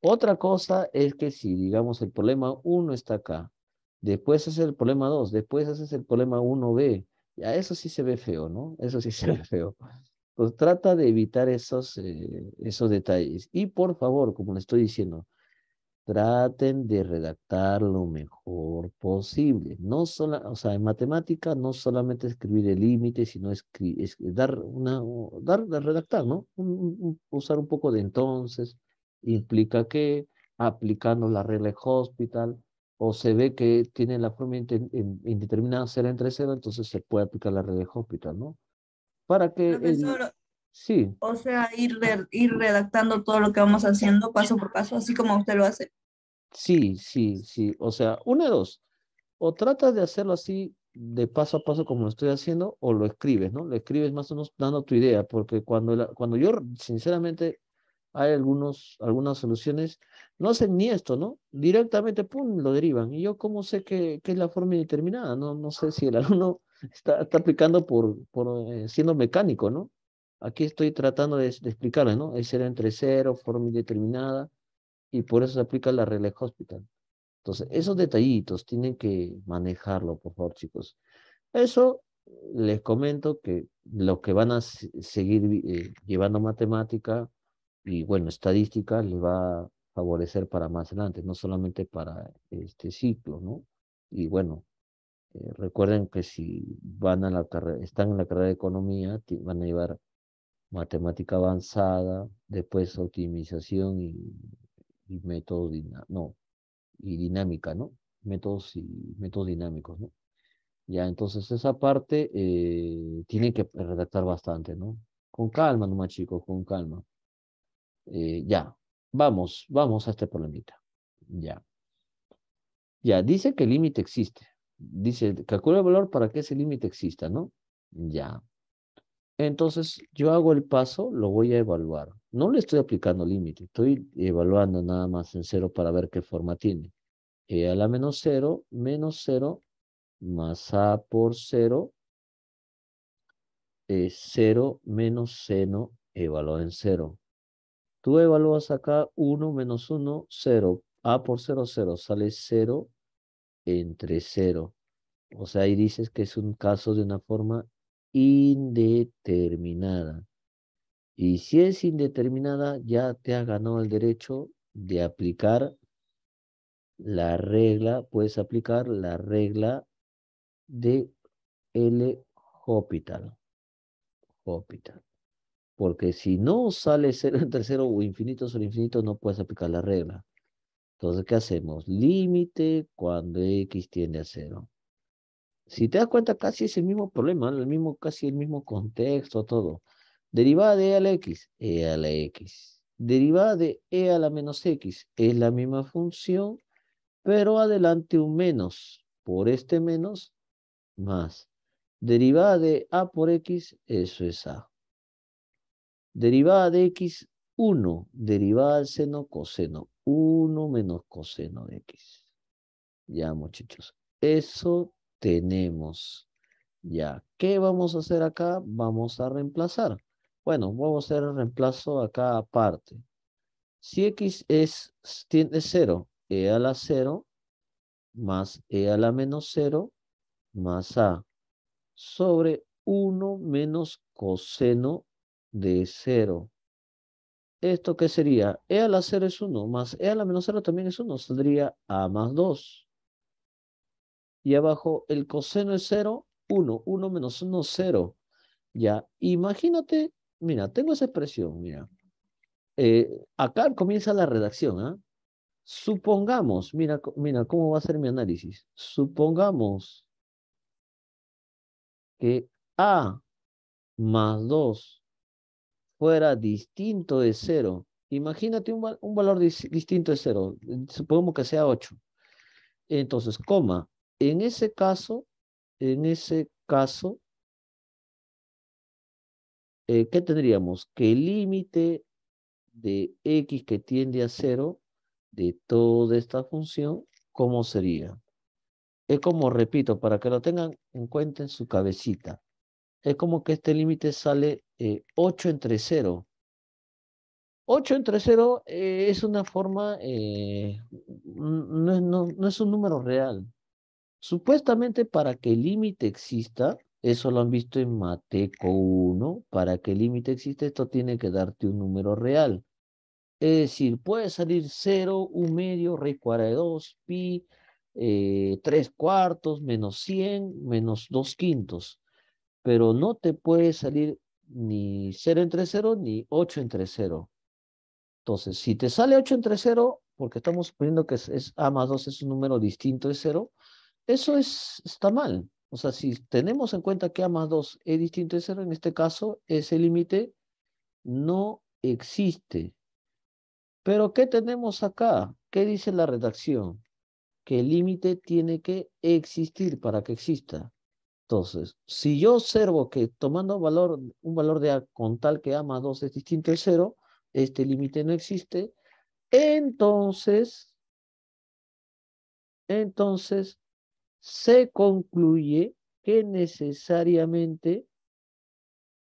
Otra cosa es que si, digamos, el problema 1 está acá, después es el problema 2, después es el problema 1B, ya eso sí se ve feo, ¿no? Eso sí se ve feo. Pues, trata de evitar esos, eh, esos detalles. Y por favor, como le estoy diciendo, traten de redactar lo mejor posible. No sola, o sea, en matemática no solamente escribir el límite, sino dar una, dar, redactar, ¿no? usar un poco de entonces, implica que, aplicando la regla de hospital, o se ve que tiene la forma indeterminada cero entre cero, entonces se puede aplicar la regla de hospital, ¿no? para que... sí. O sea, ir, ir redactando todo lo que vamos haciendo paso por paso, así como usted lo hace. Sí, sí, sí. O sea, una de dos. O tratas de hacerlo así de paso a paso como lo estoy haciendo, o lo escribes, ¿no? Lo escribes más o menos dando tu idea, porque cuando, la, cuando yo, sinceramente, hay algunos, algunas soluciones, no hacen ni esto, ¿no? Directamente, pum, lo derivan. Y yo, ¿cómo sé que, que es la forma indeterminada? No, no sé si el alumno está, aplicando por, por eh, siendo mecánico, ¿no? Aquí estoy tratando de, de explicarles, ¿no? Es cero entre cero, forma indeterminada, y por eso se aplica la regla de hospital. Entonces, esos detallitos tienen que manejarlo, por favor, chicos. Eso les comento que los que van a seguir eh, llevando matemática y, bueno, estadística les va a favorecer para más adelante, no solamente para este ciclo, ¿no? Y, bueno, eh, recuerden que si van a la están en la carrera de economía, van a llevar matemática avanzada, después optimización y, y no, y dinámica, ¿no? Métodos y métodos dinámicos, ¿no? Ya, entonces esa parte eh, tienen que redactar bastante, ¿no? Con calma nomás, chicos, con calma. Eh, ya, vamos, vamos a este problemita. Ya. Ya, dice que el límite existe dice, calcula el valor para que ese límite exista, ¿no? Ya. Entonces, yo hago el paso, lo voy a evaluar. No le estoy aplicando límite, estoy evaluando nada más en cero para ver qué forma tiene. E a la menos cero, menos cero, más A por cero, es eh, cero menos seno, evaluado en cero. Tú evalúas acá 1 menos 1, 0. A por 0, 0. Sale 0 entre cero. O sea, ahí dices que es un caso de una forma indeterminada. Y si es indeterminada, ya te has ganado el derecho de aplicar la regla, puedes aplicar la regla de L. hopital Porque si no sale cero entre cero o infinito sobre infinito, no puedes aplicar la regla. Entonces, ¿qué hacemos? Límite cuando X tiende a cero. Si te das cuenta, casi es el mismo problema, el mismo, casi el mismo contexto, todo. Derivada de E a la X, E a la X. Derivada de E a la menos X, es la misma función, pero adelante un menos. Por este menos, más. Derivada de A por X, eso es A. Derivada de X, 1. Derivada del seno, coseno, 1 menos coseno de x. Ya, muchachos. Eso tenemos. Ya. ¿Qué vamos a hacer acá? Vamos a reemplazar. Bueno, vamos a hacer el reemplazo acá aparte. Si x es, 0, e a la 0 más e a la menos 0 más a sobre 1 menos coseno de 0 esto qué sería e a la 0 es 1 más e a la menos 0 también es 1, saldría a más 2. Y abajo el coseno es 0, 1, 1 menos 1, 0. Ya, imagínate, mira, tengo esa expresión, mira. Eh, acá comienza la redacción, ¿ah? Supongamos, mira, mira cómo va a ser mi análisis. Supongamos que A más 2 fuera distinto de cero, imagínate un, valor distinto de cero, supongamos que sea 8. Entonces, coma, en ese caso, en ese caso, eh, ¿qué tendríamos? Que el límite de x que tiende a cero de toda esta función, ¿cómo sería? Es como, repito, para que lo tengan en cuenta en su cabecita, es como que este límite sale 8 eh, entre 0. 8 entre 0 eh, es una forma, eh, no, es un número real. Supuestamente para que el límite exista, eso lo han visto en Mateco 1, para que el límite exista esto tiene que darte un número real. Es decir, puede salir 0, 1 medio, raíz cuadrada de 2, pi, 3 cuartos, menos 100, menos 2 quintos. Pero no te puede salir ni 0 entre 0 ni 8 entre 0. Entonces, si te sale 8 entre 0, porque estamos suponiendo que es, A más 2 es un número distinto de 0, eso es, está mal. O sea, si tenemos en cuenta que A más 2 es distinto de 0, en este caso ese límite no existe. Pero ¿qué tenemos acá? ¿Qué dice la redacción? Que el límite tiene que existir para que exista. Entonces, si yo observo que tomando valor, un valor de A con tal que A más 2 es distinto al 0, este límite no existe, entonces, entonces se concluye que necesariamente,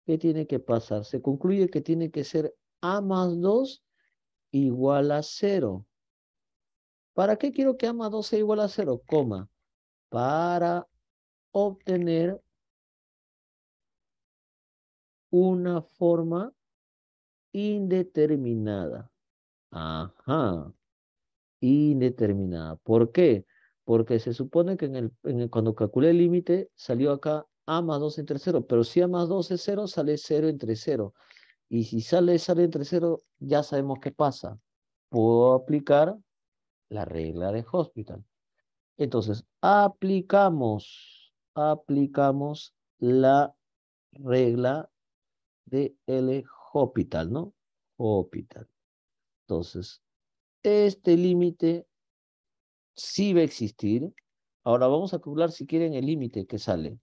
¿qué tiene que pasar? Se concluye que tiene que ser A más 2 igual a 0. ¿Para qué quiero que A más 2 sea igual a 0? Coma. Para obtener una forma indeterminada. Ajá, indeterminada. ¿Por qué? Porque se supone que en el, cuando calculé el límite salió acá a más 2 entre 0, pero si a más 2 es 0, sale 0 entre 0. Y si sale, sale entre 0, ya sabemos qué pasa. Puedo aplicar la regla de hospital. Entonces, aplicamos aplicamos la regla de l hopital ¿no? Hopital. Entonces, este límite sí va a existir. Ahora vamos a calcular si quieren el límite que sale.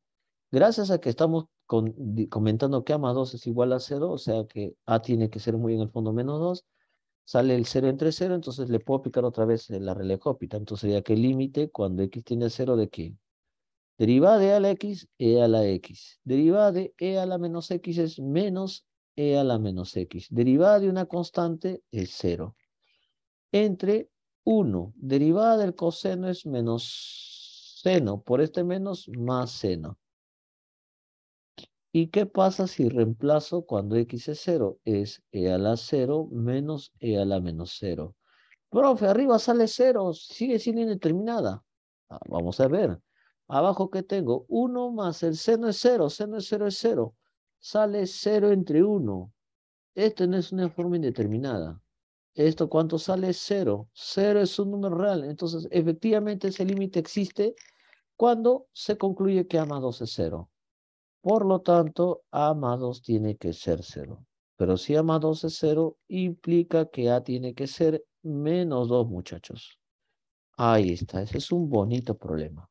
Gracias a que estamos comentando que A más 2 es igual a 0, o sea que A tiene que ser muy en el fondo menos 2, sale el 0 entre 0, entonces le puedo aplicar otra vez la regla de Hopital. Entonces sería que el límite cuando X tiene 0 de qué? Derivada de e a la x, e a la x. Derivada de e a la menos x es menos e a la menos x. Derivada de una constante es 0. Entre 1. Derivada del coseno es menos seno. Por este menos, más seno. ¿Y qué pasa si reemplazo cuando x es 0? Es e a la 0 menos e a la menos 0. Profe, arriba sale 0, sigue siendo indeterminada. Ah, vamos a ver. Abajo que tengo 1 más el seno es 0, seno es 0 es 0. Sale 0 entre 1. Esto no es una forma indeterminada. ¿Esto cuánto sale? 0. 0 es un número real. Entonces, efectivamente, ese límite existe cuando se concluye que A más 2 es 0. Por lo tanto, A más 2 tiene que ser 0. Pero si A más 2 es 0, implica que A tiene que ser menos 2, muchachos. Ahí está. Ese es un bonito problema.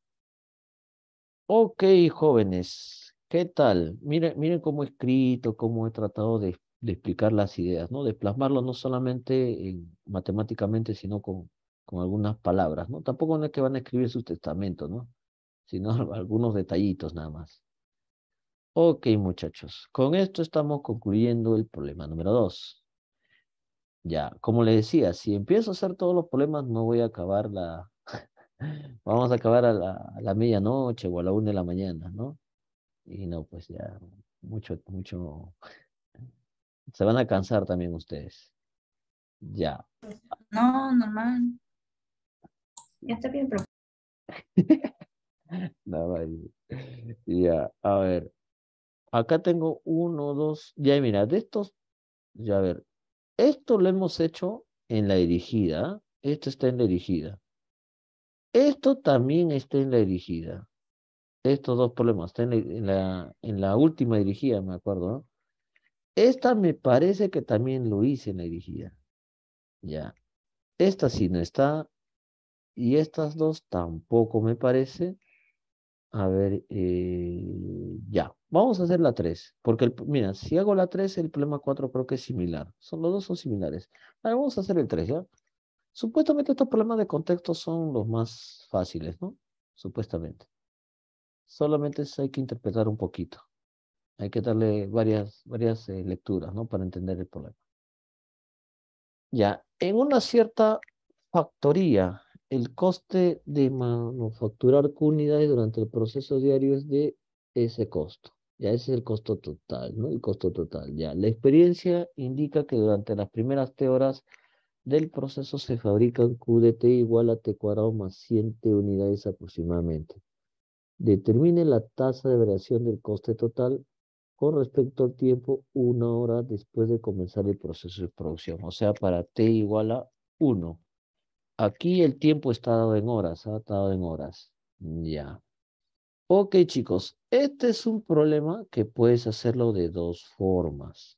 Ok, jóvenes, ¿qué tal? Miren, miren cómo he escrito, cómo he tratado de, explicar las ideas, ¿no? De plasmarlo no solamente matemáticamente, sino con, con algunas palabras, ¿no? Tampoco no es que van a escribir sus testamentos, ¿no? Sino algunos detallitos nada más. Ok, muchachos, con esto estamos concluyendo el problema número dos. Ya, como les decía, si empiezo a hacer todos los problemas, no voy a acabar la, vamos a acabar a la, a la medianoche o a la una de la mañana, ¿no? Y no, pues ya, mucho, mucho, se van a cansar también ustedes. Ya. Pues, no, normal. Ya está bien, profe. ya, a ver. Acá tengo uno, dos. Ya, mira, de estos. Ya, a ver. Esto lo hemos hecho en la dirigida. Esto está en la dirigida. Esto también está en la dirigida. Estos dos problemas, Están en la, en la, última dirigida, me acuerdo. ¿no? Esta me parece que también lo hice en la dirigida. Ya. Esta sí no está. Y estas dos tampoco me parece. A ver, eh, ya. Vamos a hacer la 3. Porque, mira, si hago la 3, el problema 4 creo que es similar. Son, los dos son similares. ahora vamos a hacer el 3, ¿ya? Supuestamente estos problemas de contexto son los más fáciles, ¿no? Supuestamente. Solamente hay que interpretar un poquito. Hay que darle varias, varias eh, lecturas, ¿no? Para entender el problema. Ya, en una cierta factoría, el coste de manufacturar unidades durante el proceso diario es de ese costo. Ya ese es el costo total, ¿no? El costo total, ya. La experiencia indica que durante las primeras te horas del proceso se fabrican T igual a T cuadrado más 100 unidades aproximadamente. Determine la tasa de variación del coste total con respecto al tiempo una hora después de comenzar el proceso de producción, o sea, para T igual a 1. Aquí el tiempo está dado en horas, ha ¿ah? dado en horas. Ya. Ok, chicos, este es un problema que puedes hacerlo de dos formas.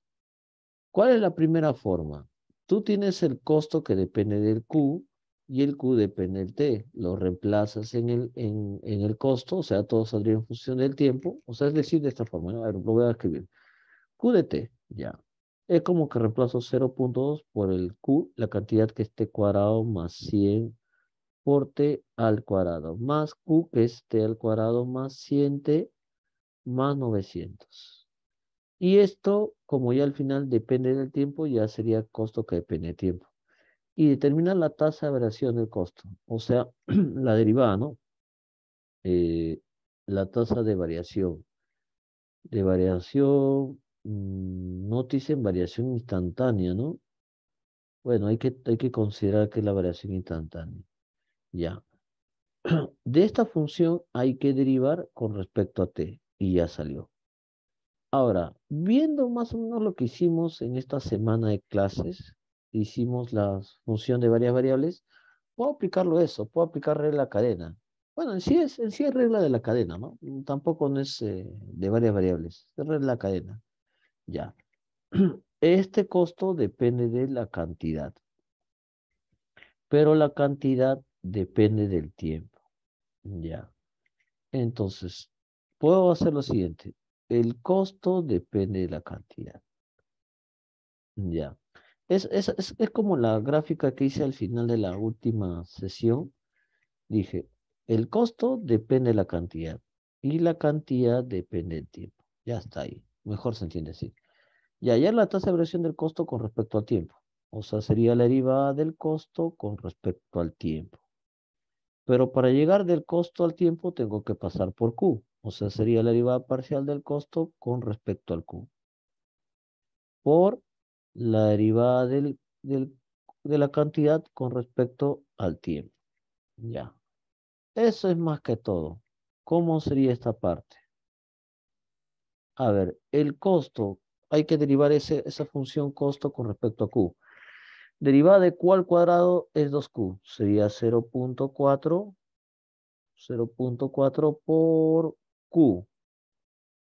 ¿Cuál es la primera forma? Tú tienes el costo que depende del Q y el Q depende del T. Lo reemplazas en el, en, el costo, o sea, todo saldría en función del tiempo. O sea, es decir, de esta forma, a ver, lo voy a escribir. Q de T, ya. Es como que reemplazo 0.2 por el Q, la cantidad que esté cuadrado más 100 por T al cuadrado, más Q que es T al cuadrado más 100T más 900. Y esto, como ya al final depende del tiempo, ya sería costo que depende del tiempo. Y determina la tasa de variación del costo, o sea, la derivada, ¿no? Eh, la tasa de variación. De variación, mm, no dicen variación instantánea, ¿no? Bueno, hay que, hay que considerar que es la variación instantánea. Ya. De esta función hay que derivar con respecto a t, y ya salió. Ahora, viendo más o menos lo que hicimos en esta semana de clases, hicimos la función de varias variables, puedo aplicarlo eso, puedo aplicar regla la cadena. Bueno, en sí es, en sí es regla de la cadena, ¿no? Mm, tampoco es eh, de varias variables, es regla de la cadena. Ya. Este costo depende de la cantidad. Pero la cantidad depende del tiempo. Ya. Entonces, puedo hacer lo siguiente el costo depende de la cantidad. Ya. Es, como la gráfica que hice al final de la última sesión. Dije, el costo depende de la cantidad y la cantidad depende del tiempo. Ya está ahí. Mejor se entiende así. Y hallar la tasa de variación del costo con respecto al tiempo. O sea, sería la derivada del costo con respecto al tiempo. Pero para llegar del costo al tiempo tengo que pasar por Q. O sea, sería la derivada parcial del costo con respecto al Q. Por la derivada de la cantidad con respecto al tiempo. Ya. Eso es más que todo. ¿Cómo sería esta parte? A ver, el costo. Hay que derivar esa función costo con respecto a Q. Derivada de cuál cuadrado es 2Q. Sería 0.4 0.4 por Q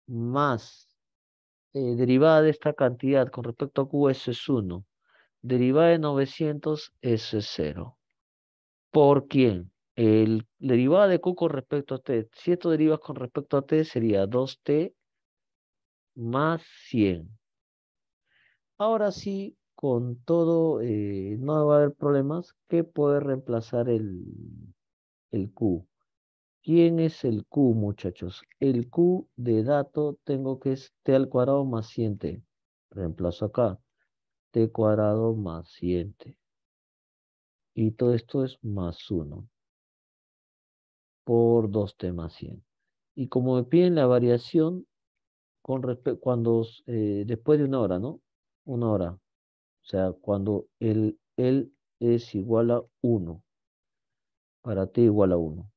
más eh, derivada de esta cantidad con respecto a Q, eso es 1. Derivada de 900, eso es 0. ¿Por quién? El derivada de Q con respecto a T. Si esto derivas con respecto a T, sería 2T más 100. Ahora sí, con todo, eh, no va a haber problemas. ¿Qué puede reemplazar el, el Q? ¿Quién es el Q, muchachos? El Q de dato tengo que es T al cuadrado más 100 Reemplazo acá. T cuadrado más 100 Y todo esto es más 1. Por 2T más 100. Y como me piden la variación, con cuando eh, después de una hora, ¿no? Una hora. O sea, cuando el L es igual a 1. Para T igual a 1.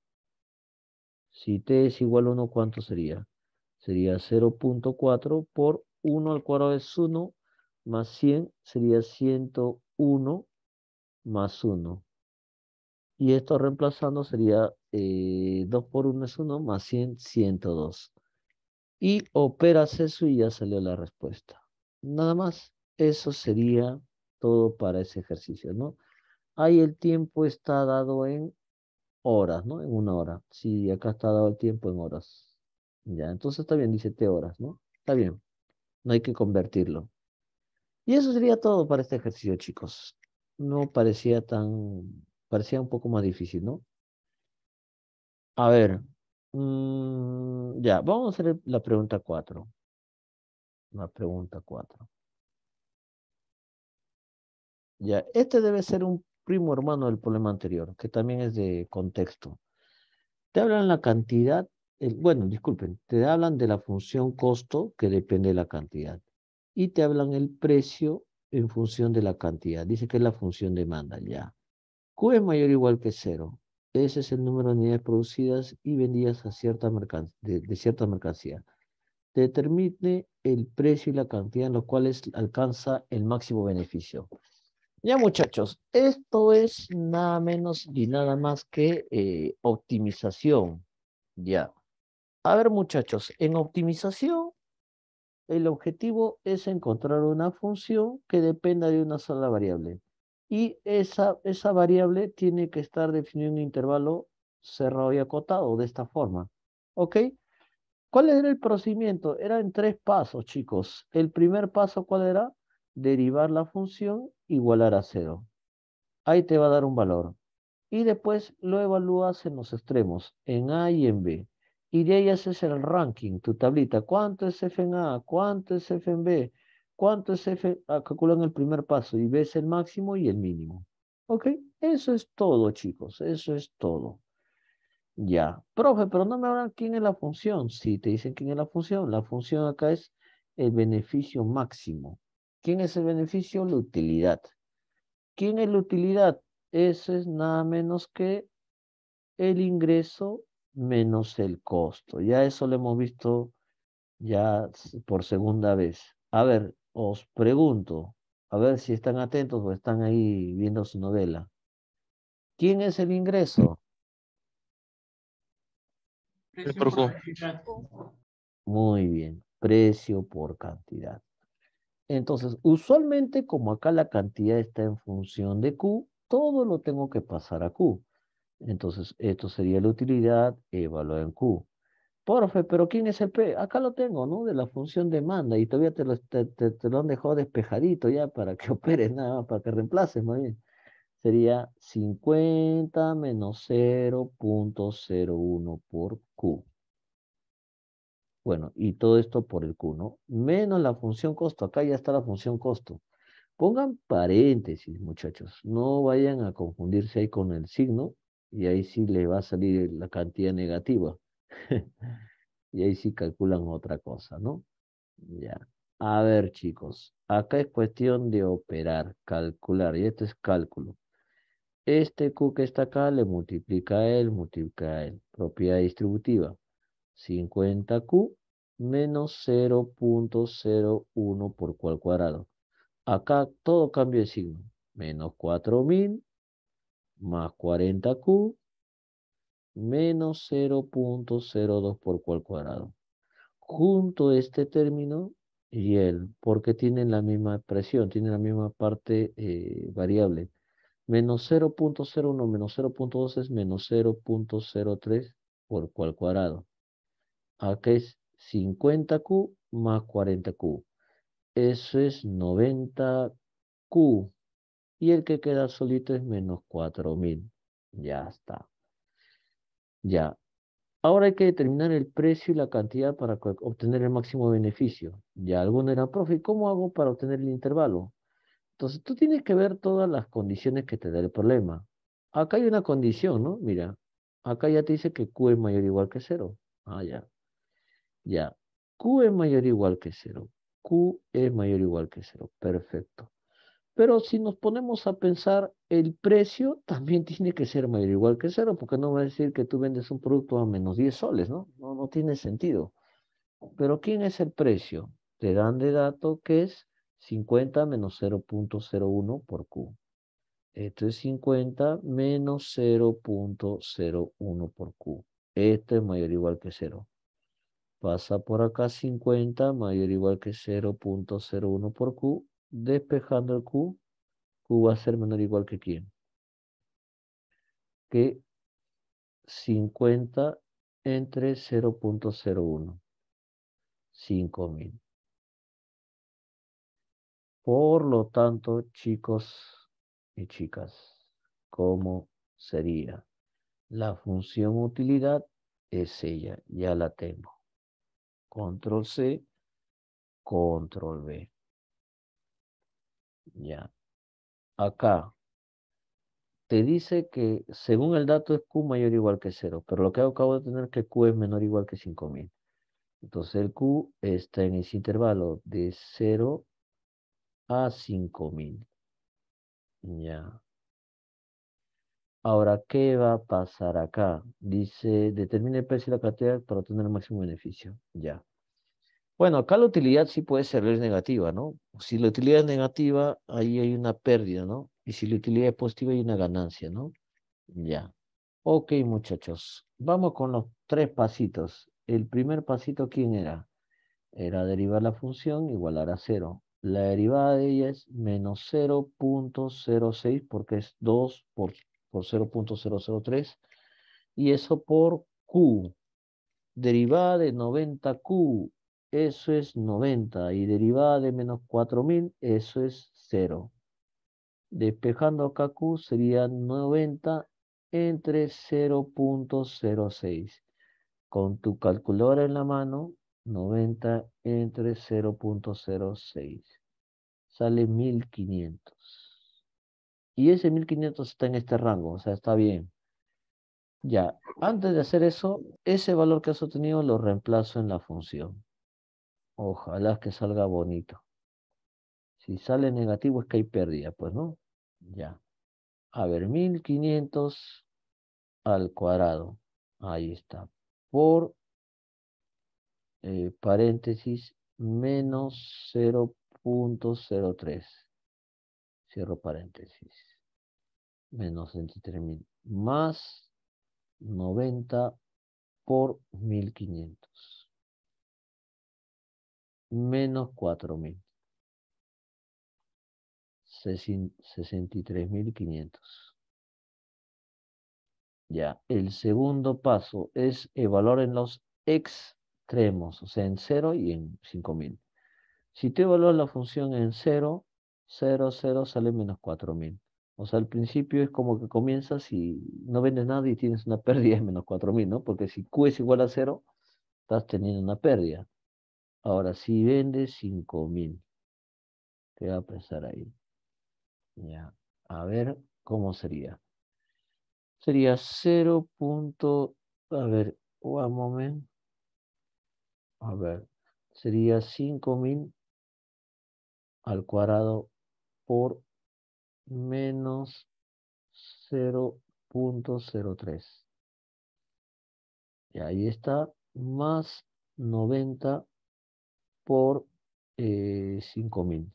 Si t es igual a 1, ¿cuánto sería? Sería 0.4 por 1 al cuadrado es 1, más 100 sería 101 más 1. Y esto reemplazando sería 2 eh, por 1 es 1, más 100, 102. Y operas eso y ya salió la respuesta. Nada más, eso sería todo para ese ejercicio, ¿no? Ahí el tiempo está dado en horas, ¿no? En una hora. Si acá está dado el tiempo en horas. Ya, entonces está bien, dice horas, ¿no? Está bien. No hay que convertirlo. Y eso sería todo para este ejercicio, chicos. No parecía tan, parecía un poco más difícil, ¿no? A ver, mm, ya, vamos a hacer la pregunta 4. La pregunta 4. Ya, este debe ser un primo hermano del problema anterior, que también es de contexto. Te hablan la cantidad, bueno, disculpen, te hablan de la función costo que depende de la cantidad y te hablan el precio en función de la cantidad. Dice que es la función demanda, ya. Q es mayor o igual que cero. Ese es el número de unidades producidas y vendidas a cierta de, de, cierta mercancía. determine el precio y la cantidad en los cuales alcanza el máximo beneficio. Ya muchachos, esto es nada menos y nada más que eh, optimización. Ya. A ver muchachos, en optimización el objetivo es encontrar una función que dependa de una sola variable. Y esa, esa variable tiene que estar definida en un intervalo cerrado y acotado de esta forma. ¿Ok? ¿Cuál era el procedimiento? Era en tres pasos, chicos. El primer paso, ¿cuál era? Derivar la función igualar a cero. Ahí te va a dar un valor. Y después lo evalúas en los extremos, en A y en B. Y de ahí haces el ranking, tu tablita. ¿Cuánto es F en A? ¿Cuánto es F en B? ¿Cuánto es F? Ah, calcula calculan el primer paso y ves el máximo y el mínimo. ¿Ok? Eso es todo, chicos. Eso es todo. Ya. Profe, pero no me hablan quién es la función. Si te dicen quién es la función. La función acá es el beneficio máximo. ¿Quién es el beneficio? La utilidad. ¿Quién es la utilidad? ese es nada menos que el ingreso menos el costo. Ya eso lo hemos visto ya por segunda vez. A ver, os pregunto, a ver si están atentos o están ahí viendo su novela. ¿Quién es el ingreso? Precio por Muy bien, precio por cantidad. Entonces, usualmente como acá la cantidad está en función de Q, todo lo tengo que pasar a Q. Entonces, esto sería la utilidad evaluada en Q. Porfe, pero ¿quién es el P? Acá lo tengo, ¿no? De la función demanda y todavía te lo, te lo han dejado despejadito ya para que operes nada más, para que reemplaces más bien. Sería 50 menos 0.01 por Q. Bueno, y todo esto por el Q, ¿no? Menos la función costo. Acá ya está la función costo. Pongan paréntesis, muchachos. No vayan a confundirse ahí con el signo y ahí sí le va a salir la cantidad negativa. y ahí sí calculan otra cosa, ¿no? Ya. A ver, chicos. Acá es cuestión de operar, calcular. Y esto es cálculo. Este Q que está acá le multiplica a él, multiplica a él. Propiedad distributiva. 50Q menos 0.01 por cual cuadrado. Acá todo cambia de signo. Menos 4000 más 40Q menos 0.02 por cual cuadrado. Junto este término y el, porque tienen la misma expresión, tienen la misma parte eh, variable. Menos 0.01 menos 0.2 es menos 0.03 por cual cuadrado. Acá es 50Q más 40Q. Eso es 90Q. Y el que queda solito es menos 4000. Ya está. Ya. Ahora hay que determinar el precio y la cantidad para obtener el máximo beneficio. Ya algunos era profe, ¿cómo hago para obtener el intervalo? Entonces tú tienes que ver todas las condiciones que te da el problema. Acá hay una condición, ¿no? Mira, acá ya te dice que Q es mayor o igual que cero. Ah, ya. Ya, Q es mayor o igual que cero. Q es mayor o igual que cero. Perfecto. Pero si nos ponemos a pensar, el precio también tiene que ser mayor o igual que cero, porque no va a decir que tú vendes un producto a menos 10 soles, ¿no? No, no tiene sentido. Pero ¿quién es el precio? Te dan de dato que es 50 menos 0.01 por Q. Esto es 50 menos 0.01 por Q. Esto es mayor o igual que 0. Pasa por acá 50 mayor o igual que 0.01 por Q. Despejando el Q, Q va a ser menor o igual que quién? Que 50 entre 0.01. 5000. Por lo tanto, chicos y chicas, ¿cómo sería? La función utilidad es ella, ya la tengo. Control C, Control B. Ya. Acá te dice que según el dato es Q mayor o igual que 0, pero lo que acabo de tener es que Q es menor o igual que 5000. Entonces el Q está en ese intervalo de 0 a 5000. Ya. Ahora, ¿qué va a pasar acá? Dice, determine el precio de la cartera para obtener el máximo beneficio. Ya. Bueno, acá la utilidad sí puede ser negativa, ¿no? Si la utilidad es negativa, ahí hay una pérdida, ¿no? Y si la utilidad es positiva, hay una ganancia, ¿no? Ya. Ok, muchachos. Vamos con los tres pasitos. El primer pasito, ¿quién era? Era derivar la función, igualar a cero. La derivada de ella es menos 0.06 porque es 2 por, por 0.003 y eso por Q. Derivada de 90Q eso es 90. Y derivada de menos 4000, eso es 0. Despejando KQ sería 90 entre 0.06. Con tu calculadora en la mano, 90 entre 0.06. Sale 1500. Y ese 1500 está en este rango, o sea, está bien. Ya, antes de hacer eso, ese valor que has obtenido lo reemplazo en la función. Ojalá que salga bonito. Si sale negativo es que hay pérdida, pues no. Ya. A ver, 1500 al cuadrado. Ahí está. Por eh, paréntesis menos 0.03. Cierro paréntesis. Menos 23.000. Más 90 por 1500 menos 4.000. 63.500. Ya, el segundo paso es evaluar en los extremos, o sea, en 0 y en 5.000. Si te evaluas la función en 0, 0, 0 sale menos 4.000. O sea, al principio es como que comienzas y no vendes nada y tienes una pérdida de menos 4.000, ¿no? Porque si Q es igual a 0, estás teniendo una pérdida. Ahora, si vende 5.000, ¿qué va a pasar ahí. Ya, a ver cómo sería. Sería 0. a ver, un momento. A ver, sería 5000 al cuadrado por menos 0.03. Y ahí está, más 90 por eh, 5.000.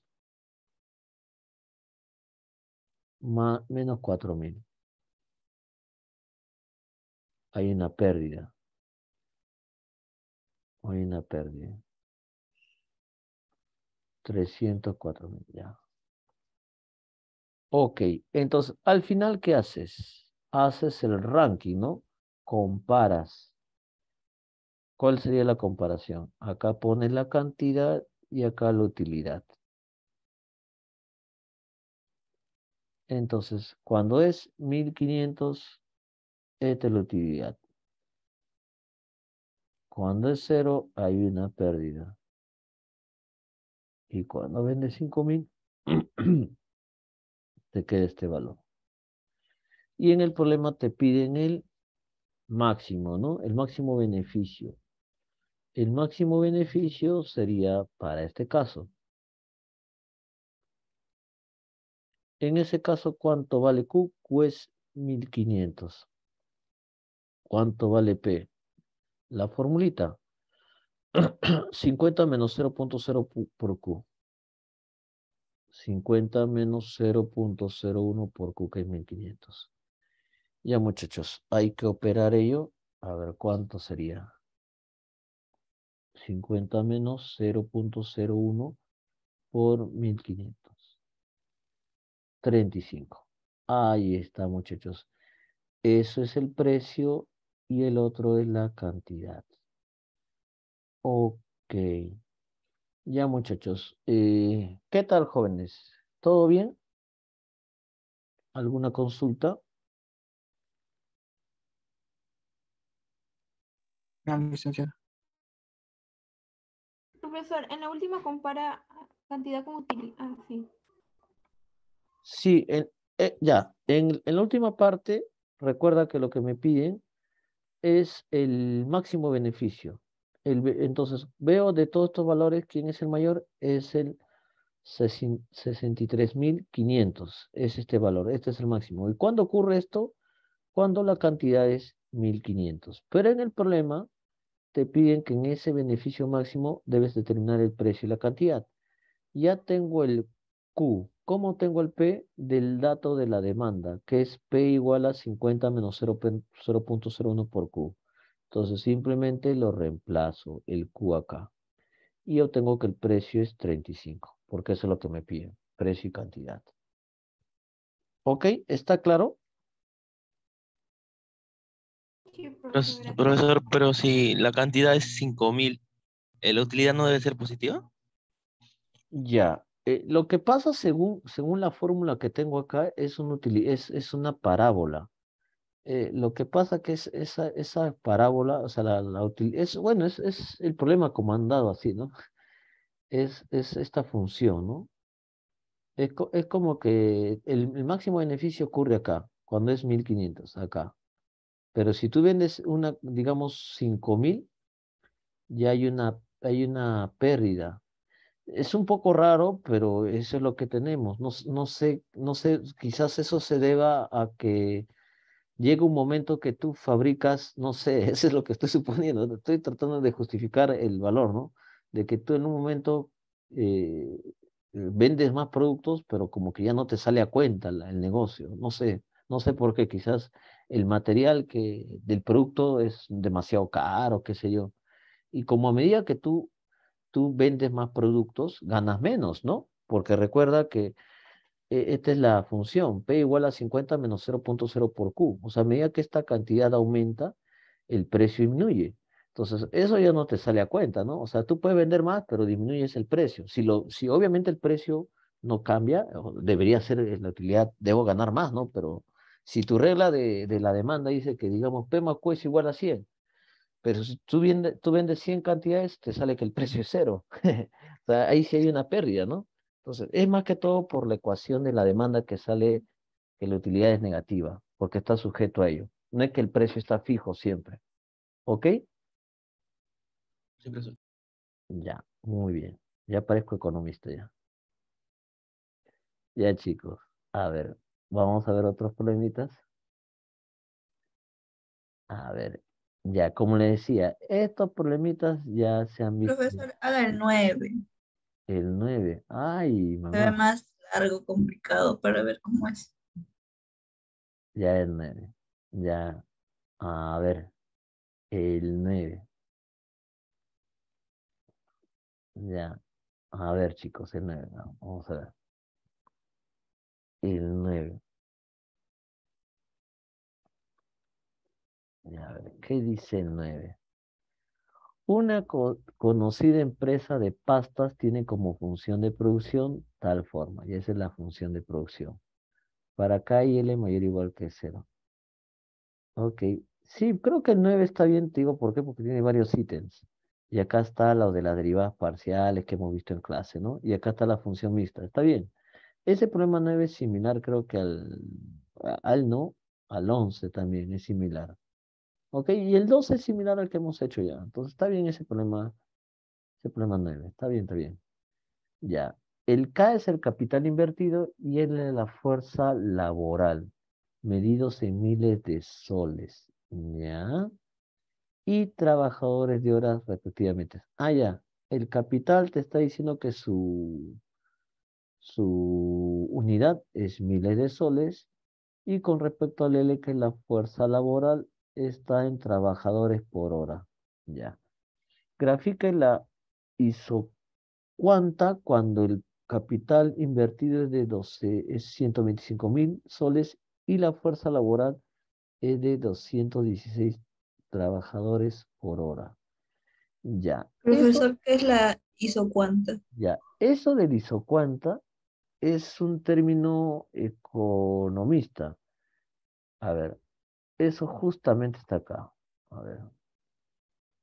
menos 4.000. Hay una pérdida. Hay una pérdida. 304.000, ya. Ok, entonces al final, ¿qué haces? Haces el ranking, ¿no? Comparas ¿Cuál sería la comparación? Acá pones la cantidad y acá la utilidad. Entonces, cuando es 1500, esta es la utilidad. Cuando es cero, hay una pérdida. Y cuando vende 5000, te queda este valor. Y en el problema te piden el máximo, ¿no? El máximo beneficio el máximo beneficio sería para este caso. En ese caso, ¿cuánto vale Q? Q es 1500. ¿Cuánto vale P? La formulita. 50 menos 0.0 por Q. 50 menos 0.01 por Q, que es 1500. Ya muchachos, hay que operar ello. A ver cuánto sería. 50 menos 0.01 por 1500. 35. Ahí está, muchachos. Eso es el precio y el otro es la cantidad. Ok. Ya, muchachos. Eh, ¿Qué tal, jóvenes? ¿Todo bien? ¿Alguna consulta? No, profesor, en la última compara cantidad con utilidad. Ah, sí. Sí, eh, ya, en, la última parte, recuerda que lo que me piden es el máximo beneficio. El, entonces, veo de todos estos valores, ¿quién es el mayor? Es el 63.500, es este valor, este es el máximo. ¿Y cuándo ocurre esto? Cuando la cantidad es 1.500. Pero en el problema, te piden que en ese beneficio máximo debes determinar el precio y la cantidad. Ya tengo el Q. ¿Cómo tengo el P? Del dato de la demanda, que es P igual a 50 menos 0.01 por Q. Entonces simplemente lo reemplazo, el Q acá. Y yo tengo que el precio es 35, porque eso es lo que me piden, precio y cantidad. ¿Ok? ¿Está claro? Profesor, pero si la cantidad es 5000, ¿la utilidad no debe ser positiva? Ya. Eh, lo que pasa según, según la fórmula que tengo acá es, un es, es una parábola. Eh, lo que pasa que es esa, esa parábola, o sea, la, la es, bueno, es, es, el problema comandado así, ¿no? Es, es esta función, ¿no? Es, como que el, el máximo beneficio ocurre acá, cuando es 1500, acá. Pero si tú vendes una, digamos, 5.000, mil, ya hay una, hay una pérdida. Es un poco raro, pero eso es lo que tenemos. No, no, sé, no sé, quizás eso se deba a que llega un momento que tú fabricas, no sé, eso es lo que estoy suponiendo, estoy tratando de justificar el valor, ¿no? De que tú en un momento eh, vendes más productos, pero como que ya no te sale a cuenta el negocio. No sé, no sé por qué, quizás el material que, del producto es demasiado caro, qué sé yo. Y como a medida que tú, tú vendes más productos, ganas menos, ¿no? Porque recuerda que eh, esta es la función, P igual a 50 menos 0.0 por Q. O sea, a medida que esta cantidad aumenta, el precio disminuye. Entonces, eso ya no te sale a cuenta, ¿no? O sea, tú puedes vender más, pero disminuyes el precio. Si, lo, si obviamente el precio no cambia, debería ser la utilidad, debo ganar más, ¿no? Pero si tu regla de, de la demanda dice que, digamos, P más Q es igual a 100, pero si tú, vendes 100 cantidades, te sale que el precio es cero. o sea, ahí sí hay una pérdida, ¿no? Entonces, es más que todo por la ecuación de la demanda que sale que la utilidad es negativa, porque está sujeto a ello. No es que el precio está fijo siempre. ¿Ok? Siempre así. Ya, muy bien. Ya parezco economista ya. Ya, chicos. A ver, Vamos a ver otros problemitas. A ver, ya, como le decía, estos problemitas ya se han visto. Profesor, haga el 9. El 9. Ay, mamá. Se más largo, complicado para ver cómo es. Ya el 9. Ya. A ver. El 9. Ya. A ver, chicos, el 9. Vamos a ver el 9. A ver, ¿qué dice el 9? Una conocida empresa de pastas tiene como función de producción tal forma, y esa es la función de producción. Para acá y L mayor o igual que 0. Ok, sí, creo que el 9 está bien, te digo por qué, porque tiene varios ítems. Y acá está lo de las derivadas parciales que hemos visto en clase, ¿no? Y acá está la función mixta, está bien ese problema 9 es similar, creo que al, al no, al 11 también es similar. ¿Ok? Y el 12 es similar al que hemos hecho ya. Entonces está bien ese problema, ese problema 9. Está bien, está bien. Ya. El K es el capital invertido y el es la fuerza laboral, medidos en miles de soles. Ya. Y trabajadores de horas respectivamente. Ah, ya. El capital te está diciendo que su su unidad es miles de soles y con respecto al L, que es la fuerza laboral, está en trabajadores por hora. Ya. grafica la isocuanta cuando el capital invertido es de doce, es 125 mil soles y la fuerza laboral es de 216 trabajadores por hora. Ya. Profesor, ¿qué es la isocuanta? Ya, eso del isocuanta es un término economista. A ver, eso justamente está acá. A ver,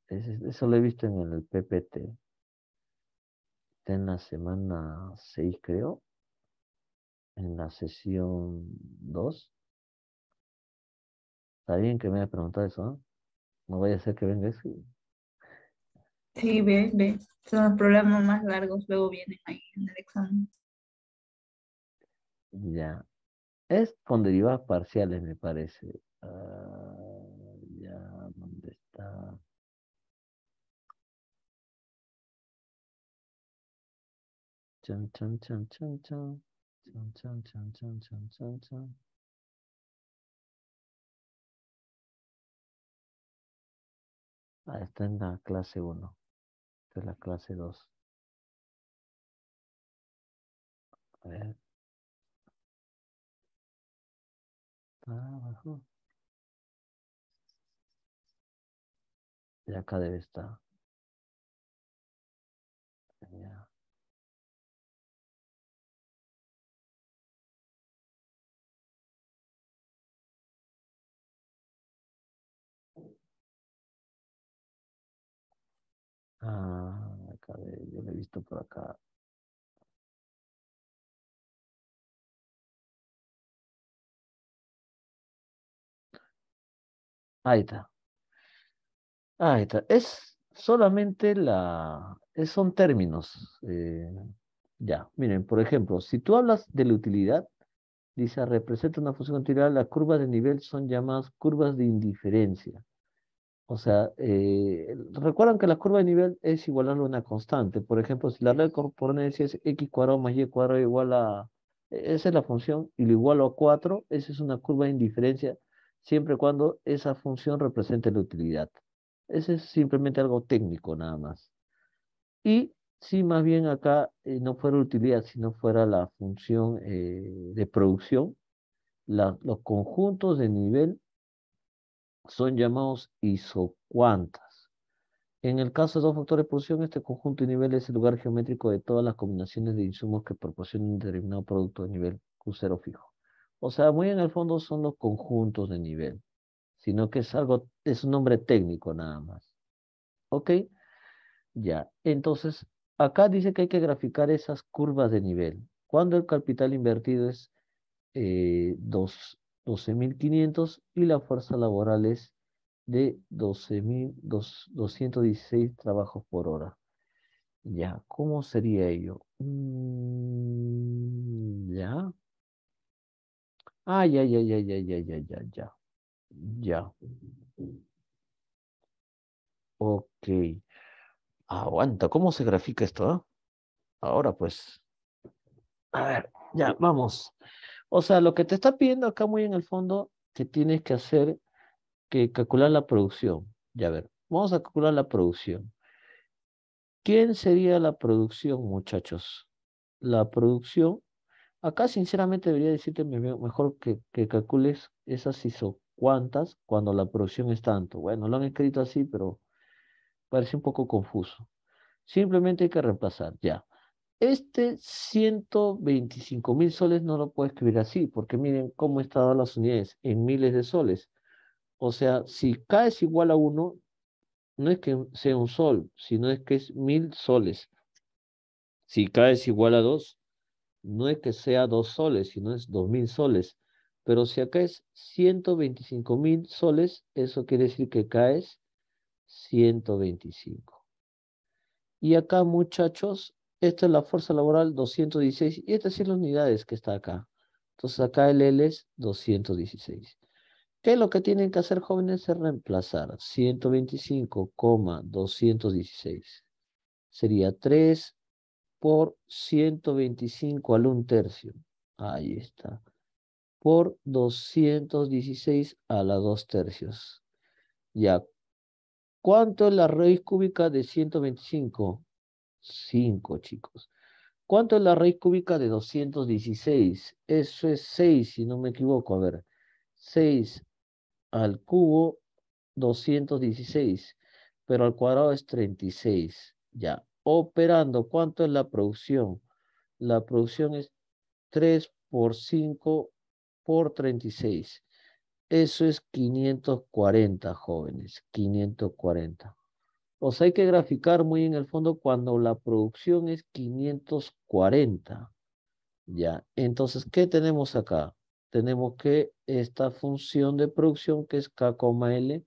eso lo he visto en el PPT. Está en la semana 6, creo. En la sesión 2. Está bien que me haya preguntado eso, No vaya a ser que venga eso. Sí, ve, ve. Son los problemas más largos, luego vienen ahí en el examen. Ya. Es con derivadas parciales, me parece. Ah, ya, ¿dónde está? Chan, chan, está en la clase 1. Esta es la clase 2. A ver. Ah, abajo. Y acá debe estar. Ah, acá de, yo lo he visto por acá. Ahí está. Ahí está. Es solamente la. son términos. Eh, ya, miren, por ejemplo, si tú hablas de la utilidad, dice representa una función continuada, las curvas de nivel son llamadas curvas de indiferencia. O sea, eh, recuerdan que la curva de nivel es igual a una constante. Por ejemplo, si la red correspondencia es x cuadrado más y cuadrado igual a... E, esa es la función y lo igualo a 4, esa es una curva de indiferencia siempre y cuando esa función represente la utilidad. Ese es simplemente algo técnico nada más. Y si más bien acá eh, no fuera utilidad, sino fuera la función eh, de producción, los conjuntos de nivel son llamados isocuantas. En el caso de dos factores de producción, este conjunto de nivel es el lugar geométrico de todas las combinaciones de insumos que proporcionan un determinado producto de nivel Q0 fijo. O sea, muy en el fondo son los conjuntos de nivel, sino que es algo, es un nombre técnico nada más. ¿Ok? Ya, entonces, acá dice que hay que graficar esas curvas de nivel. Cuando el capital invertido es eh, 12.500 y la fuerza laboral es de 12.216 trabajos por hora. Ya, ¿cómo sería ello? Mm, ya. Ah, ya, ya, ya, ya, ya, ya, ya, ya. Ya. Ok. Aguanta, ¿cómo se grafica esto? Ah? Ahora pues. A ver, ya, vamos. O sea, lo que te está pidiendo acá muy en el fondo, que tienes que hacer, que calcular la producción. Ya, a ver, vamos a calcular la producción. ¿Quién sería la producción, muchachos? La producción Acá sinceramente debería decirte mejor que, calcules esas cuántas cuando la producción es tanto. Bueno, lo han escrito así, pero parece un poco confuso. Simplemente hay que reemplazar, ya. Este 125 mil soles no lo puedo escribir así, porque miren cómo están las unidades, en miles de soles. O sea, si K es igual a 1, no es que sea un sol, sino es que es mil soles. Si K es igual a 2, no es que sea dos soles, sino es dos mil soles. Pero si acá es 125 mil soles, eso quiere decir que acá es 125. Y acá, muchachos, esta es la fuerza laboral 216 y estas son las unidades que está acá. Entonces acá el L es 216. ¿Qué es lo que tienen que hacer jóvenes? Es reemplazar 125,216. Sería 3 por 125 al un tercio. Ahí está. Por 216 a la dos tercios. Ya. ¿Cuánto es la raíz cúbica de 125? 5, chicos. ¿Cuánto es la raíz cúbica de 216? Eso es 6, si no me equivoco. A ver, 6 al cubo, 216. Pero al cuadrado es 36. Ya, operando. ¿Cuánto es la producción? La producción es 3 por 5 por 36. Eso es 540, jóvenes, 540. O sea, hay que graficar muy en el fondo cuando la producción es 540. Ya, entonces, ¿qué tenemos acá? Tenemos que esta función de producción que es K, L,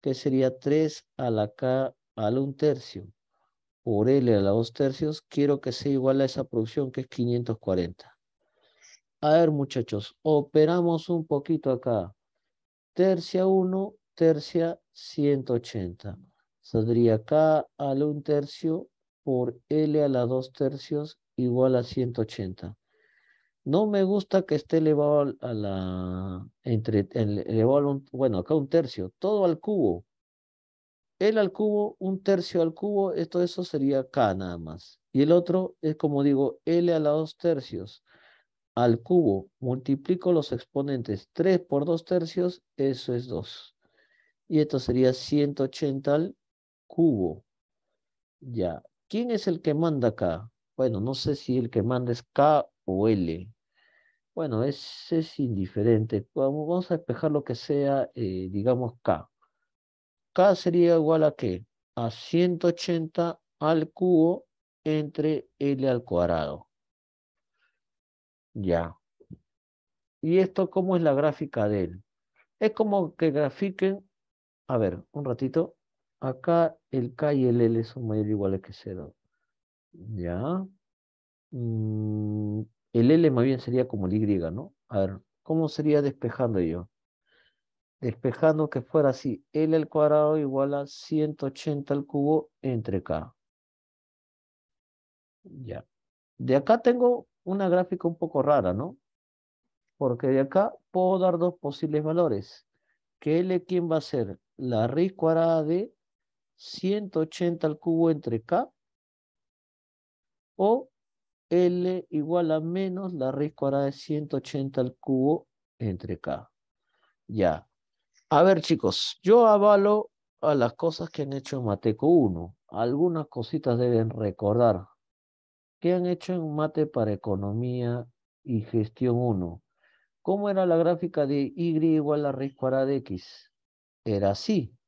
que sería 3 a la K al un tercio por L a la 2 tercios, quiero que sea igual a esa producción que es 540. A ver, muchachos, operamos un poquito acá. Tercia 1, tercia 180. Saldría acá a la 1 tercio por L a la 2 tercios igual a 180. No me gusta que esté elevado a la... Entre, elevado a bueno, acá un tercio. Todo al cubo. L al cubo, un tercio al cubo, esto eso sería K nada más. Y el otro es como digo, L a la 2 tercios al cubo. Multiplico los exponentes 3 por 2 tercios, eso es 2. Y esto sería 180 al cubo. Ya. ¿Quién es el que manda acá? Bueno, no sé si el que manda es K o L. Bueno, es, es indiferente. Vamos, a despejar lo que sea, eh, digamos, K. K sería igual a qué? A 180 al cubo entre L al cuadrado. Ya. ¿Y esto cómo es la gráfica de él? Es como que grafiquen, a ver, un ratito. Acá el K y el L son mayor o iguales que 0. Ya. Mm, el L más bien sería como el Y, ¿no? A ver, ¿cómo sería despejando yo? despejando que fuera así, L al cuadrado igual a 180 al cubo entre K. Ya. De acá tengo una gráfica un poco rara, ¿no? Porque de acá puedo dar dos posibles valores. Que L, ¿quién va a ser? La raíz cuadrada de 180 al cubo entre K. O L igual a menos la raíz cuadrada de 180 al cubo entre K. Ya. A ver, chicos, yo avalo a las cosas que han hecho en Mateco 1. Algunas cositas deben recordar. ¿Qué han hecho en Mate para Economía y Gestión 1? ¿Cómo era la gráfica de Y igual a raíz cuadrada de X? Era así.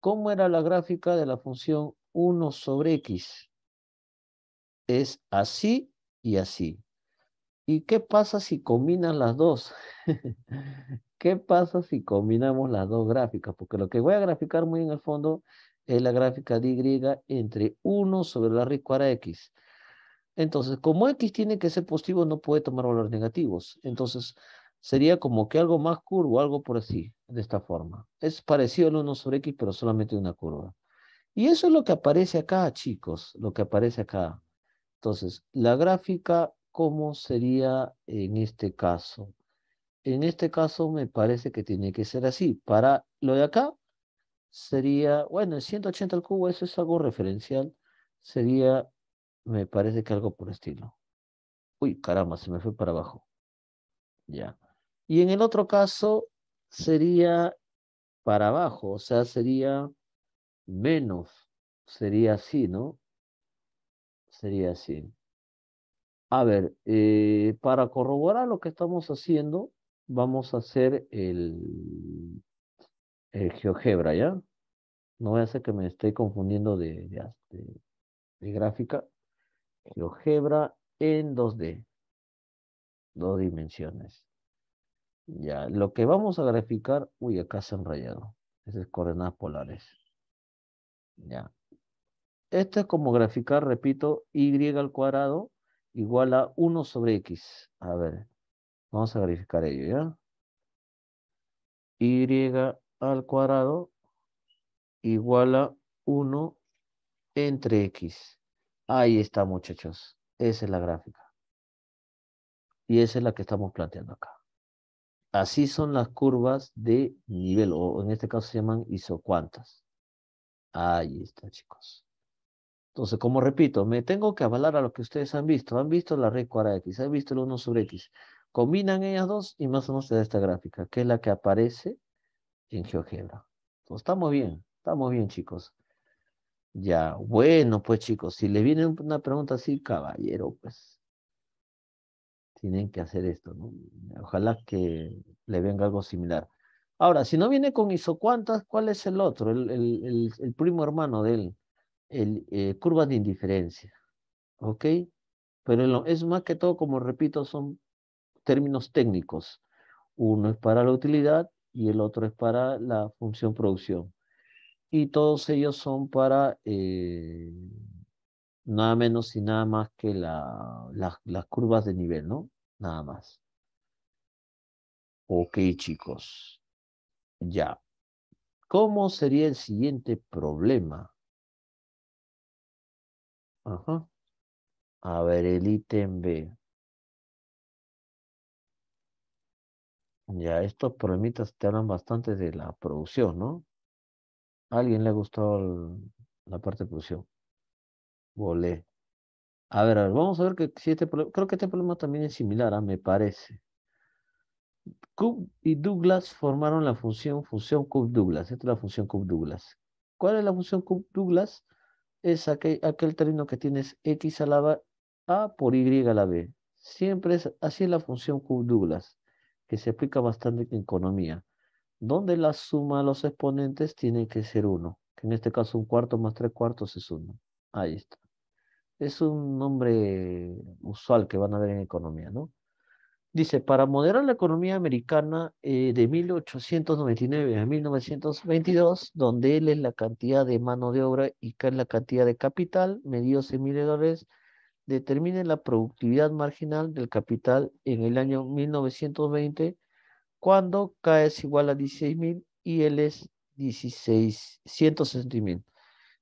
¿Cómo era la gráfica de la función 1 sobre X? Es así y así. ¿Y qué pasa si combinas las dos? ¿Qué pasa si combinamos las dos gráficas? Porque lo que voy a graficar muy en el fondo es la gráfica de Y entre 1 sobre la raíz cuadrada X. Entonces, como X tiene que ser positivo, no puede tomar valores negativos. Entonces, sería como que algo más curvo, algo por así, de esta forma. Es parecido al 1 sobre X, pero solamente una curva. Y eso es lo que aparece acá, chicos, lo que aparece acá. Entonces, la gráfica ¿cómo sería en este caso? En este caso me parece que tiene que ser así. Para lo de acá sería, bueno, el 180 al cubo, eso es algo referencial, sería, me parece que algo por estilo. Uy, caramba, se me fue para abajo. Ya. Y en el otro caso sería para abajo, o sea, sería menos, sería así, ¿no? Sería así. A ver, eh, para corroborar lo que estamos haciendo, vamos a hacer el, GeoGebra, ¿ya? No voy a hacer que me esté confundiendo de, gráfica. GeoGebra en 2D. Dos dimensiones. Ya, lo que vamos a graficar, uy, acá se han rayado. Esas coordenadas polares. Ya. Esto es como graficar, repito, y al cuadrado igual a 1 sobre x. A ver, vamos a verificar ello, ¿ya? Y al cuadrado igual a 1 entre x. Ahí está, muchachos. Esa es la gráfica. Y esa es la que estamos planteando acá. Así son las curvas de nivel, o en este caso se llaman isocuantas. Ahí está, chicos. Entonces, como repito, me tengo que avalar a lo que ustedes han visto. Han visto la red cuadrada x, han visto el 1 sobre x. Combinan ellas dos y más o menos se da esta gráfica, que es la que aparece en GeoGebra. Entonces, estamos bien, estamos bien, chicos. Ya, bueno, pues chicos, si le viene una pregunta así, caballero, pues tienen que hacer esto, ¿no? Ojalá que le venga algo similar. Ahora, si no viene con isocuantas, ¿cuál es el otro? el primo hermano de él eh, curvas de indiferencia. ¿Ok? Pero es más que todo, como repito, son términos técnicos. Uno es para la utilidad y el otro es para la función producción. Y todos ellos son para eh, nada menos y nada más que las curvas de nivel, ¿no? Nada más. Ok, chicos. Ya. ¿Cómo sería el siguiente problema? Ajá. A ver, el ítem B. Ya, estos problemitas te hablan bastante de la producción, ¿no? ¿A alguien le ha gustado la parte de producción? Volé. A ver, vamos a ver que si este problema, creo que este problema también es similar, ¿ah? me parece. Cook y Douglas formaron la función, función Cook-Douglas. Esta es la función Cook-Douglas. ¿Cuál es la función Cook-Douglas? es aquel, término que tienes x a la a por y a la b. Siempre es así la función Q-Douglas, que se aplica bastante en economía, donde la suma de los exponentes tiene que ser 1, que en este caso un cuarto más tres cuartos es 1. Ahí está. Es un nombre usual que van a ver en economía, ¿no? Dice, para moderar la economía americana eh, de 1899 a 1922, donde L es la cantidad de mano de obra y K es la cantidad de capital, medidos en mil dólares, determine la productividad marginal del capital en el año 1920, cuando K es igual a 16.000 y L es mil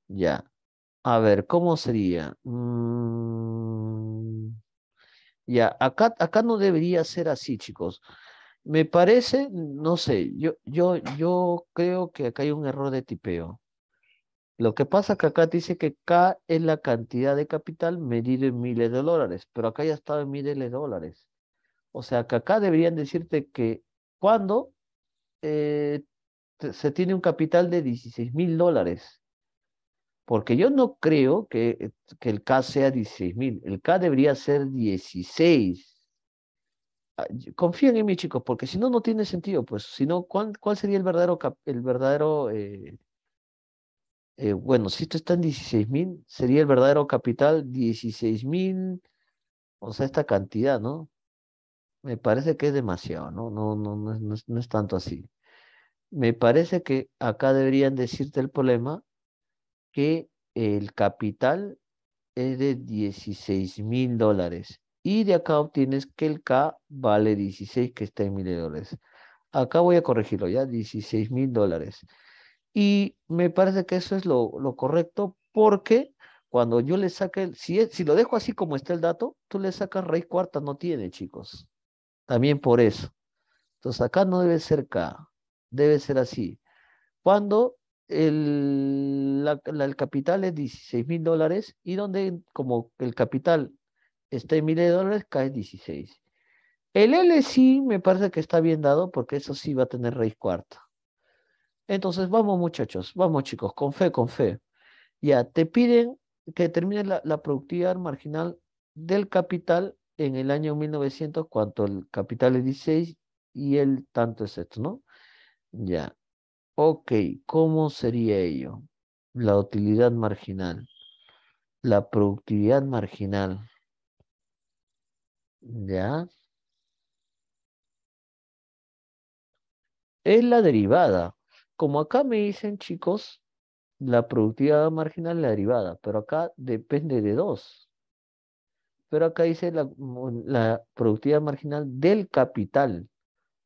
Ya. A ver, ¿cómo sería? Mm. Ya, acá, acá no debería ser así, chicos. Me parece, no sé, yo, yo, yo creo que acá hay un error de tipeo. Lo que pasa es que acá dice que K es la cantidad de capital medido en miles de dólares, pero acá ya estaba en miles de dólares. O sea, que acá deberían decirte que cuando eh, se tiene un capital de 16 mil dólares. Porque yo no creo que, eh, que el K sea 16.000, el K debería ser 16. Ah, confíen en mí, chicos, porque si no, no tiene sentido. Pues, si no, ¿cuál, ¿cuál sería el verdadero, el verdadero eh, eh, bueno, si esto está en 16.000, sería el verdadero capital 16.000, o sea, esta cantidad, ¿no? Me parece que es demasiado, ¿no? No, no, no, no es tanto así. Me parece que acá deberían decirte el problema que el capital es de 16 mil dólares. Y de acá obtienes que el K vale 16, que está en mil dólares. Acá voy a corregirlo ya, 16 mil dólares. Y me parece que eso es lo, lo correcto porque cuando yo le saque, el, si, si lo dejo así como está el dato, tú le sacas raíz cuarta, no tiene, chicos. También por eso. Entonces acá no debe ser K, debe ser así. Cuando el, el capital es 16 mil dólares y donde como el capital está en miles de dólares, cae 16. El LC me parece que está bien dado porque eso sí va a tener raíz cuarta. Entonces, vamos muchachos, vamos chicos, con fe, con fe. Ya, te piden que termine la, la productividad marginal del capital en el año 1900, cuanto el capital es 16 y el tanto es esto, ¿no? Ya, Ok, ¿cómo sería ello? La utilidad marginal, la productividad marginal. ¿Ya? Es la derivada. Como acá me dicen, chicos, la productividad marginal es la derivada, pero acá depende de dos. Pero acá dice la, productividad marginal del capital,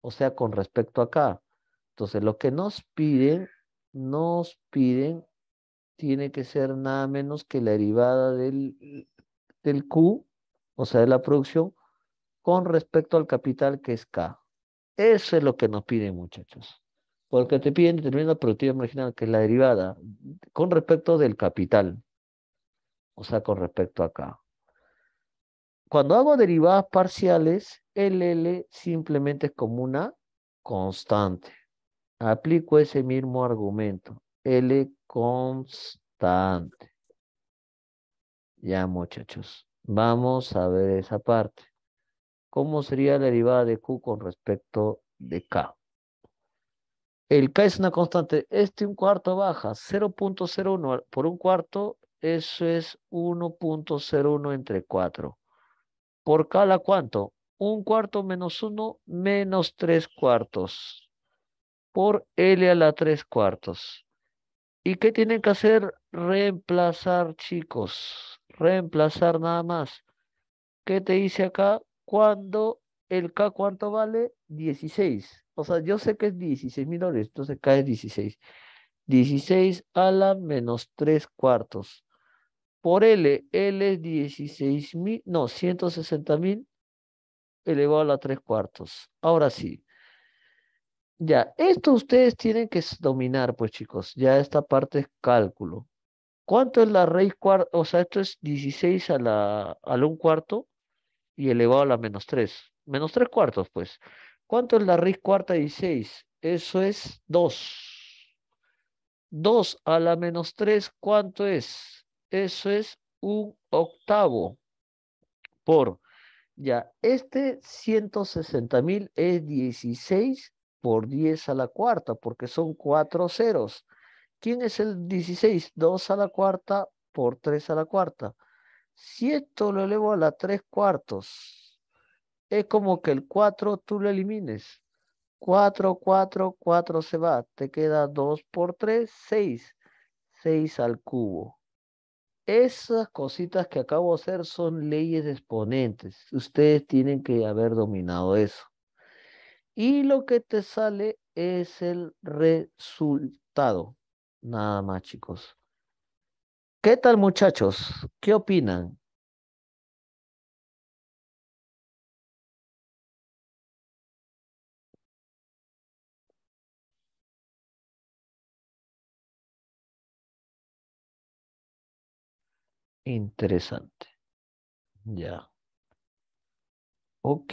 o sea, con respecto acá entonces, lo que nos piden, nos piden, tiene que ser nada menos que la derivada del, del Q, o sea, de la producción, con respecto al capital que es K. Eso es lo que nos piden, muchachos. Porque te piden determinada productividad marginal, que es la derivada, con respecto del capital. O sea, con respecto a K. Cuando hago derivadas parciales, LL simplemente es como una constante. Aplico ese mismo argumento. L constante. Ya, muchachos. Vamos a ver esa parte. ¿Cómo sería la derivada de Q con respecto de K? El K es una constante. Este un cuarto baja. 0.01 por un cuarto. Eso es 1.01 entre 4. ¿Por K la cuánto? Un cuarto menos uno menos tres cuartos por L a la 3 cuartos. ¿Y qué tienen que hacer? Reemplazar, chicos. Reemplazar nada más. ¿Qué te dice acá? Cuando el K, ¿cuánto vale? 16. O sea, yo sé que es 16 mil dólares, entonces K es 16. 16 a la menos 3 cuartos. Por L, L es 16 mil, no, 160 mil elevado a la 3 cuartos. Ahora sí, ya, esto ustedes tienen que dominar, pues chicos, ya esta parte es cálculo. ¿Cuánto es la raíz cuarta? O sea, esto es 16 a la, al 1 cuarto y elevado a la menos 3. Menos 3 cuartos, pues. ¿Cuánto es la raíz cuarta de 16? Eso es 2. 2 a la menos 3, ¿cuánto es? Eso es un octavo por, ya, este 160.000 es 16 por 10 a la cuarta, porque son cuatro ceros. ¿Quién es el 16? 2 a la cuarta por 3 a la cuarta. Si esto lo elevo a la 3 cuartos, es como que el 4 tú lo elimines. 4, 4, 4 se va. Te queda 2 por 3, 6. 6 al cubo. Esas cositas que acabo de hacer son leyes exponentes. Ustedes tienen que haber dominado eso y lo que te sale es el resultado. Nada más, chicos. ¿Qué tal, muchachos? ¿Qué opinan? Interesante. Ya. Ok.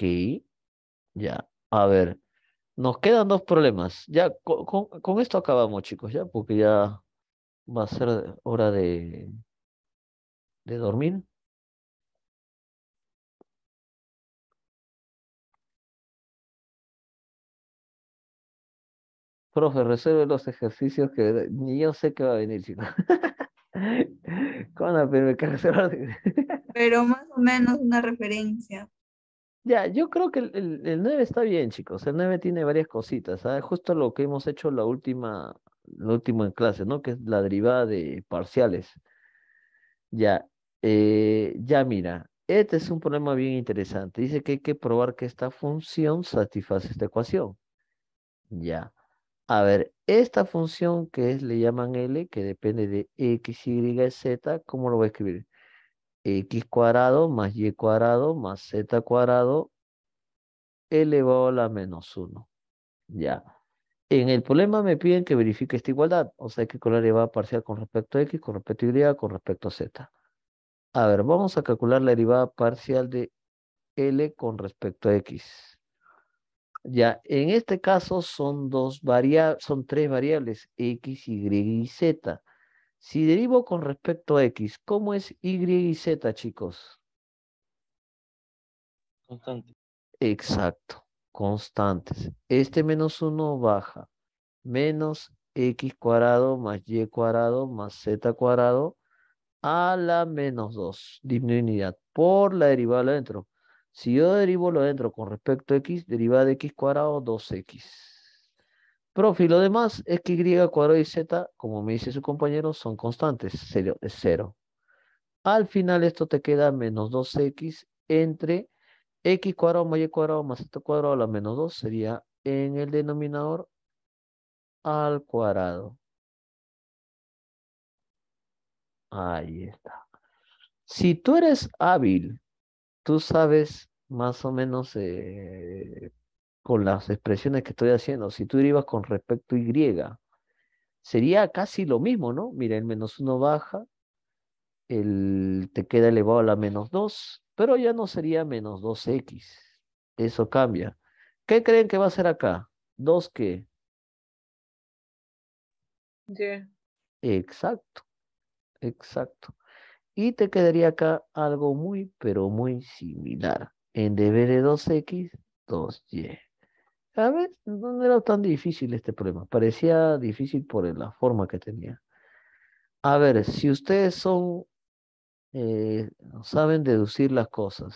Ya. A ver, nos quedan dos problemas. Ya con, esto acabamos, chicos, ya, porque ya va a ser hora de, de dormir. Profe, resuelve los ejercicios que ni yo sé qué va a venir, chicos. ¿Cómo pero más o menos una referencia. Ya, yo creo que el, 9 está bien, chicos. El 9 tiene varias cositas. ¿sabes? ¿ah? Justo lo que hemos hecho la última, en clase, ¿no? Que es la derivada de parciales. Ya, eh, ya mira, este es un problema bien interesante. Dice que hay que probar que esta función satisface esta ecuación. Ya. A ver, esta función que es, le llaman L, que depende de X, Y, Z, ¿cómo lo voy a escribir? x cuadrado más y cuadrado más z cuadrado elevado a la menos 1. Ya. En el problema me piden que verifique esta igualdad, o sea, que calcular la derivada parcial con respecto a x, con respecto a y, con respecto a z. A ver, vamos a calcular la derivada parcial de L con respecto a X. Ya, en este caso son dos variables, son tres variables, X, Y y Z. Si derivo con respecto a X, ¿cómo es Y y Z, chicos? Constante. Exacto, constantes. Este menos 1 baja. Menos X cuadrado más Y cuadrado más Z cuadrado a la menos 2. Disminuidad por la derivada de adentro. Si yo derivo lo adentro con respecto a X, derivada de X cuadrado 2X. Profi, lo demás es que Y cuadrado y Z, como me dice su compañero, son constantes. Cero, es cero. Al final esto te queda menos 2X entre X cuadrado más Y cuadrado más Z cuadrado a la menos 2 sería en el denominador al cuadrado. Ahí está. Si tú eres hábil, tú sabes más o menos eh, con las expresiones que estoy haciendo, si tú derivas con respecto a Y, sería casi lo mismo, ¿no? Mira, el menos 1 baja, el, te queda elevado a la menos 2, pero ya no sería menos 2x. Eso cambia. ¿Qué creen que va a ser acá? ¿2 qué? Y. Exacto, exacto. Y te quedaría acá algo muy, pero muy similar. En deber de 2x, 2y. A ver, No era tan difícil este problema. Parecía difícil por la forma que tenía. A ver, si ustedes son, eh, saben deducir las cosas,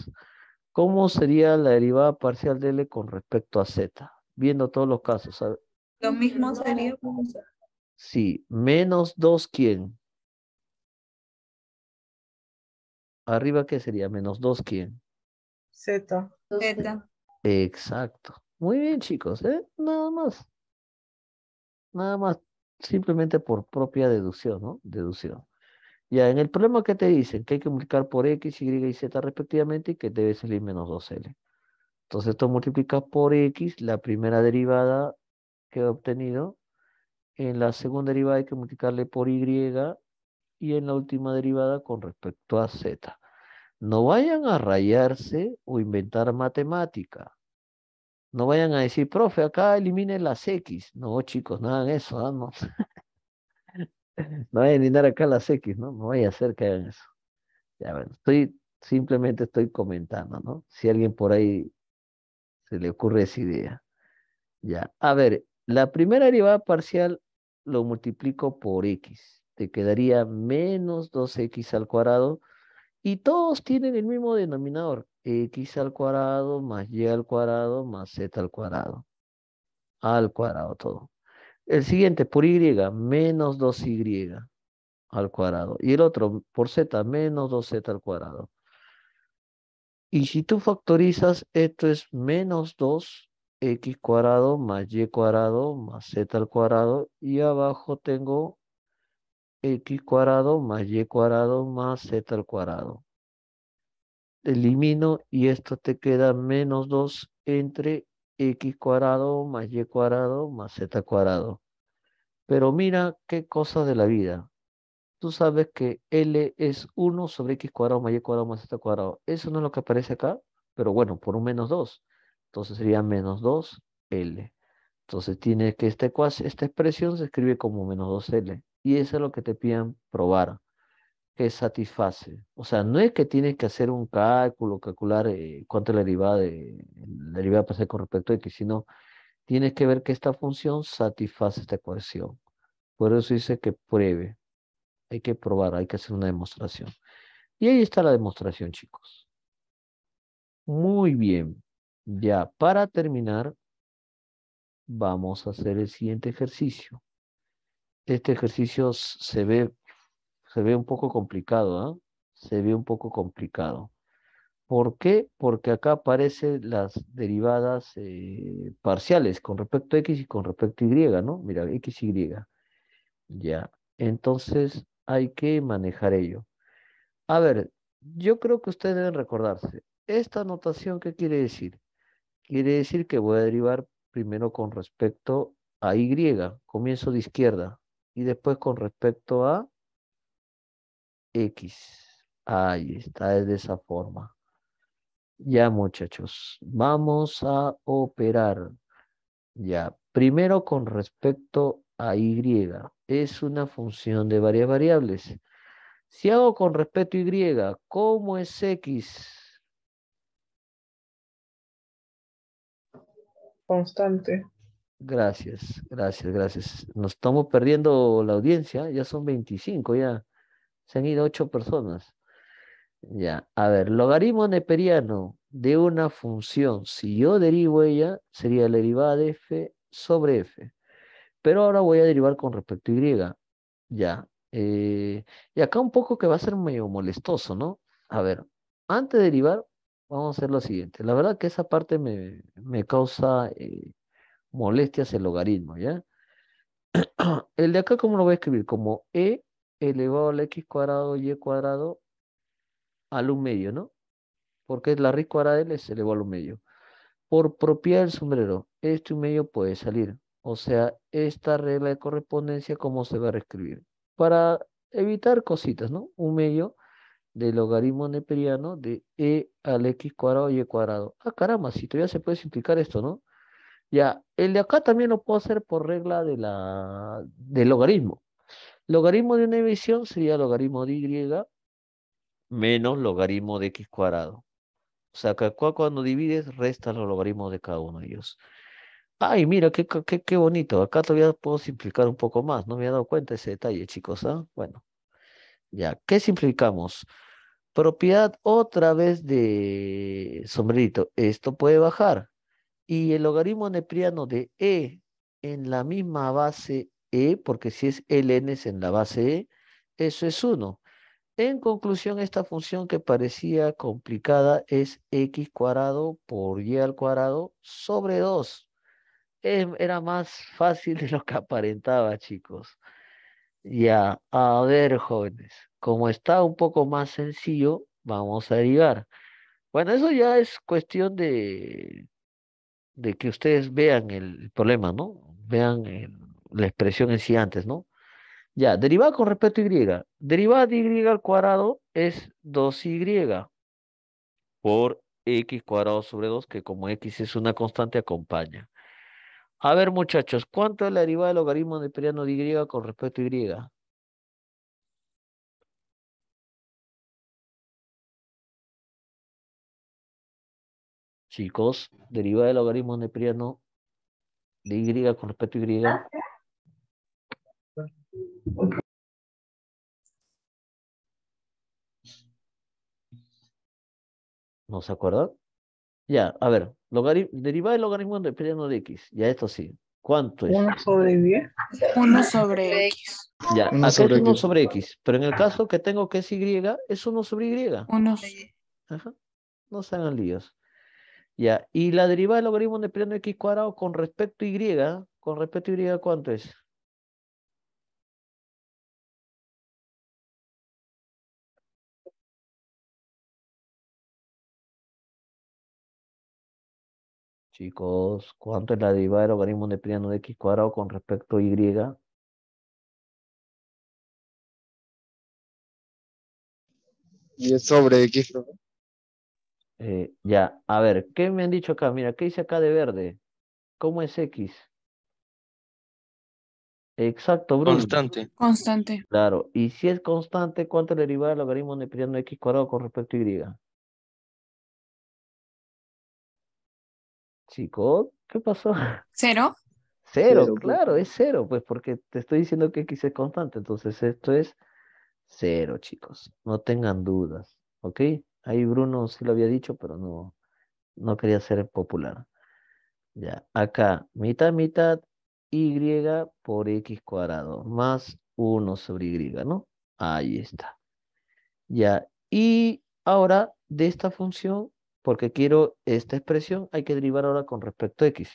¿cómo sería la derivada parcial de L con respecto a Z? Viendo todos los casos. Lo mismo sería. Sí, menos 2, ¿quién? Arriba, ¿qué sería? Menos 2, ¿quién? Z. Z. Exacto. Muy bien, chicos, ¿eh? Nada más. Nada más, simplemente por propia deducción, ¿no? Deducción. Ya, en el problema que te dicen que hay que multiplicar por x, y y z respectivamente y que debe salir menos 2l. Entonces, tú multiplicas por x la primera derivada que he obtenido. En la segunda derivada hay que multiplicarle por y y en la última derivada con respecto a z. No vayan a rayarse o inventar matemática. No vayan a decir, profe, acá elimine las X. No, chicos, no hagan eso, vamos. ¿ah? no. vayan a eliminar acá las X, ¿no? No vaya a hacer que hagan eso. Ya, bueno, estoy, simplemente estoy comentando, ¿no? Si alguien por ahí se le ocurre esa idea. Ya, a ver, la primera derivada parcial lo multiplico por X. Te quedaría menos 2X al cuadrado y todos tienen el mismo denominador, x al cuadrado más y al cuadrado más z al cuadrado. Al cuadrado todo. El siguiente por y, menos 2y al cuadrado. Y el otro por z, menos 2z al cuadrado. Y si tú factorizas, esto es menos 2x cuadrado más y cuadrado más z al cuadrado. Y abajo tengo x cuadrado más y cuadrado más z al cuadrado elimino y esto te queda menos 2 entre x cuadrado más y cuadrado más z cuadrado. Pero mira qué cosa de la vida. Tú sabes que L es 1 sobre x cuadrado más y cuadrado más z cuadrado. Eso no es lo que aparece acá, pero bueno, por un menos 2. Entonces sería menos 2L. Entonces tiene que esta, esta expresión se escribe como menos 2L. Y eso es lo que te piden probar que satisface. O sea, no es que tienes que hacer un cálculo, calcular eh, cuánto es la derivada de la derivada con respecto a x, sino tienes que ver que esta función satisface esta ecuación. Por eso dice que pruebe. Hay que probar, hay que hacer una demostración. Y ahí está la demostración, chicos. Muy bien. Ya, para terminar, vamos a hacer el siguiente ejercicio. Este ejercicio se ve se ve un poco complicado, ¿ah? Se ve un poco complicado. ¿Por qué? Porque acá aparecen las derivadas eh, parciales con respecto a x y con respecto a y, ¿no? Mira, x, y. Ya, entonces hay que manejar ello. A ver, yo creo que ustedes deben recordarse. ¿Esta notación qué quiere decir? Quiere decir que voy a derivar primero con respecto a y, comienzo de izquierda, y después con respecto a X. Ahí está, es de esa forma. Ya muchachos, vamos a operar. Ya, primero con respecto a Y. Es una función de varias variables. Si hago con respecto a Y, ¿cómo es X? Constante. Gracias, gracias, gracias. Nos estamos perdiendo la audiencia, ya son 25 ya. Se han ido ocho personas. Ya, a ver, logaritmo neperiano de una función, si yo derivo ella, sería la derivada de f sobre f. Pero ahora voy a derivar con respecto a y. Ya, eh, y acá un poco que va a ser medio molestoso, ¿no? A ver, antes de derivar, vamos a hacer lo siguiente. La verdad que esa parte me, causa eh, molestias el logaritmo, ¿ya? El de acá, ¿cómo lo voy a escribir? Como e elevado al x cuadrado y e cuadrado al 1 medio, ¿no? Porque la raíz cuadrada de L se elevó al 1 medio. Por propiedad del sombrero, este 1 medio puede salir. O sea, esta regla de correspondencia, ¿cómo se va a reescribir? Para evitar cositas, ¿no? Un medio del logaritmo neperiano de e al x cuadrado y e cuadrado. Ah, caramba, si todavía se puede simplificar esto, ¿no? Ya, el de acá también lo puedo hacer por regla del logaritmo. Logaritmo de una división sería logaritmo de y menos logaritmo de x cuadrado. O sea, que cuando divides, restas los logaritmos de cada uno de ellos. Ay, mira, qué, qué, bonito. Acá todavía puedo simplificar un poco más. No me había dado cuenta ese detalle, chicos. ¿ah? Bueno, ya. ¿Qué simplificamos? Propiedad otra vez de sombrerito. Esto puede bajar. Y el logaritmo nepriano de E en la misma base e, porque si es ln es en la base E, eso es 1. En conclusión, esta función que parecía complicada es x cuadrado por y al cuadrado sobre 2. Em, era más fácil de lo que aparentaba, chicos. Ya, a ver, jóvenes, como está un poco más sencillo, vamos a derivar. Bueno, eso ya es cuestión de, de que ustedes vean el problema, ¿no? Vean el, la expresión en sí antes, ¿no? Ya, derivada con respecto a y. Derivada de y al cuadrado es 2y por x cuadrado sobre 2, que como x es una constante, acompaña. A ver, muchachos, ¿cuánto es la derivada del logaritmo neperiano de y con respecto a y? Chicos, derivada del logaritmo neperiano de y con respecto a y. ¿No se acuerdan? Ya, a ver, derivada del logaritmo de pleno de x. Ya esto sí. ¿Cuánto es? 1 sobre 10. 1 sobre x. Ya, uno sobre es 1 sobre x. Pero en el caso que tengo que es y, es 1 sobre y. 1 Ajá. No se hagan líos. Ya, y la derivada del logaritmo de pleno de x cuadrado con respecto a y, con respecto a y, ¿cuánto es? Chicos, ¿cuánto es la derivada del de neperiano de x cuadrado con respecto a y? Y es sobre x, eh, ya, a ver, ¿qué me han dicho acá? Mira, ¿qué dice acá de verde? ¿Cómo es x? Exacto, Bruno. Constante. Constante. Claro, y si es constante, ¿cuánto es la derivada del logaritmo neperiano de x cuadrado con respecto a y? ¿qué pasó? ¿Cero? Cero, pues. claro, es cero, pues porque te estoy diciendo que X es constante, entonces esto es cero, chicos, no tengan dudas, ¿ok? Ahí Bruno sí lo había dicho, pero no, no quería ser popular. Ya, acá, mitad, mitad, Y por X cuadrado, más 1 sobre Y, ¿no? Ahí está. Ya, y ahora de esta función porque quiero esta expresión, hay que derivar ahora con respecto a x.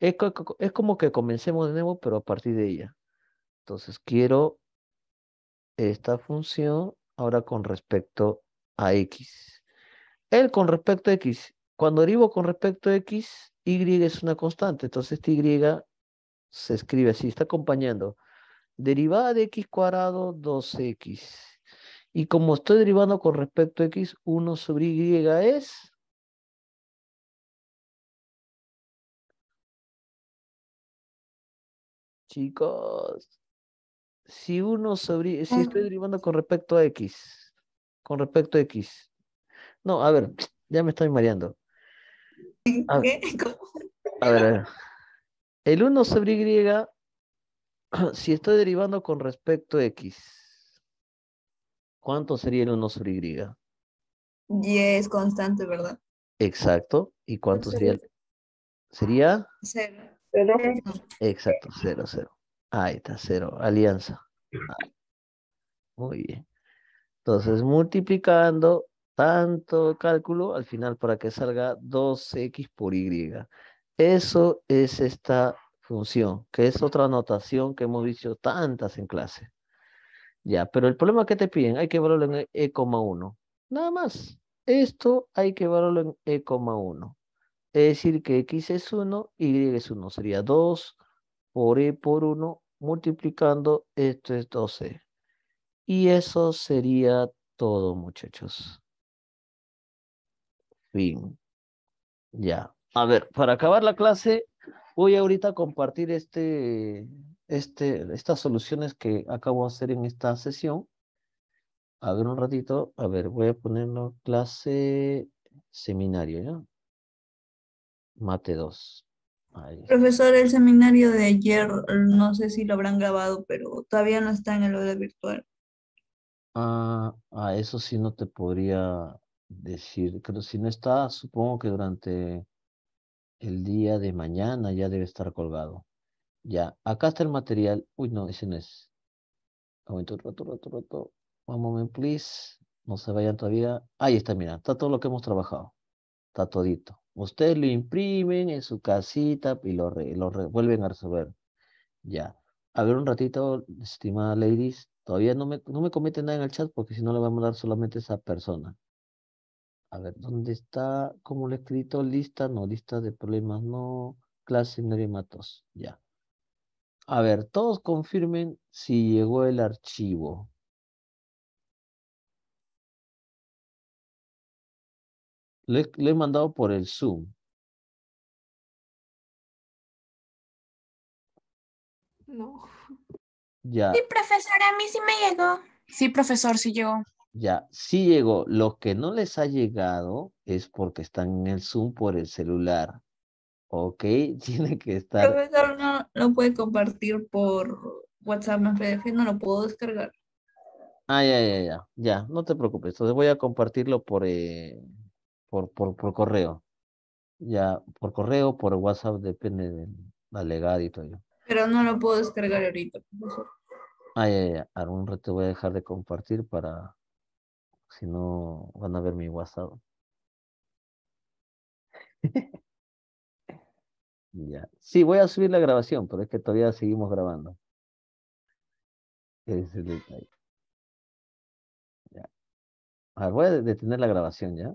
Es, como que comencemos de nuevo, pero a partir de ella. Entonces quiero esta función ahora con respecto a x. El con respecto a x. Cuando derivo con respecto a x, y es una constante. Entonces esta y se escribe así, está acompañando. Derivada de x cuadrado, 2x. Y como estoy derivando con respecto a x, 1 sobre y es Chicos, si uno sobre, si estoy derivando con respecto a X, con respecto a X. No, a ver, ya me estoy mareando. A ver, a El 1 sobre Y, si estoy derivando con respecto a X, ¿cuánto sería el 1 sobre Y? Y es constante, ¿verdad? Exacto. ¿Y cuánto pues sería? Sería. Cero. Cero. Exacto, cero, cero. Ahí está, cero. Alianza. Muy bien. Entonces, multiplicando tanto cálculo, al final para que salga 2x por y. Eso es esta función, que es otra notación que hemos dicho tantas en clase. Ya, pero el problema que te piden, hay que evaluarlo en e 1. E Nada más. Esto hay que evaluarlo en e 1. Es decir, que x es 1, y es 1. Sería 2 por e por 1 multiplicando. Esto es 12. Y eso sería todo, muchachos. Fin. Ya. A ver, para acabar la clase, voy ahorita a compartir este, este, estas soluciones que acabo de hacer en esta sesión. A ver un ratito. A ver, voy a ponerlo clase seminario, ¿ya? Mate 2. Profesor, el seminario de ayer, no sé si lo habrán grabado, pero todavía no está en el aula virtual. Ah, a ah, eso sí no te podría decir, pero si no está, supongo que durante el día de mañana ya debe estar colgado. Ya, acá está el material. Uy, no, ese no es. Un momento, rato, rato, rato. One moment, please. No se vayan todavía. Ahí está, mira, está todo lo que hemos trabajado. Está todito. Ustedes lo imprimen en su casita y lo, vuelven a resolver. Ya. A ver un ratito, estimada ladies. Todavía no me, no cometen nada en el chat porque si no le voy a mandar solamente a esa persona. A ver, ¿dónde está? ¿Cómo lo he escrito? Lista, no, lista de problemas, no. Clase de ya. A ver, todos confirmen si llegó el archivo. Lo he mandado por el Zoom. No. Ya. Sí, profesor, a mí sí me llegó. Sí, profesor, sí llegó. Ya, sí llegó. Lo que no les ha llegado es porque están en el Zoom por el celular. Ok, tiene que estar. Profesor, no lo puede compartir por WhatsApp me PDF, no lo puedo descargar. Ah, ya, ya, ya, ya, no te preocupes. Entonces voy a compartirlo por, eh, por, por, por correo. Ya, por correo, por WhatsApp, depende del alegado y todo ello. Pero no lo puedo descargar ahorita, Ah, ya, ya. Algún rato voy a dejar de compartir para. Si no, van a ver mi WhatsApp. ya. Sí, voy a subir la grabación, pero es que todavía seguimos grabando. Ya. A voy a detener la grabación ya.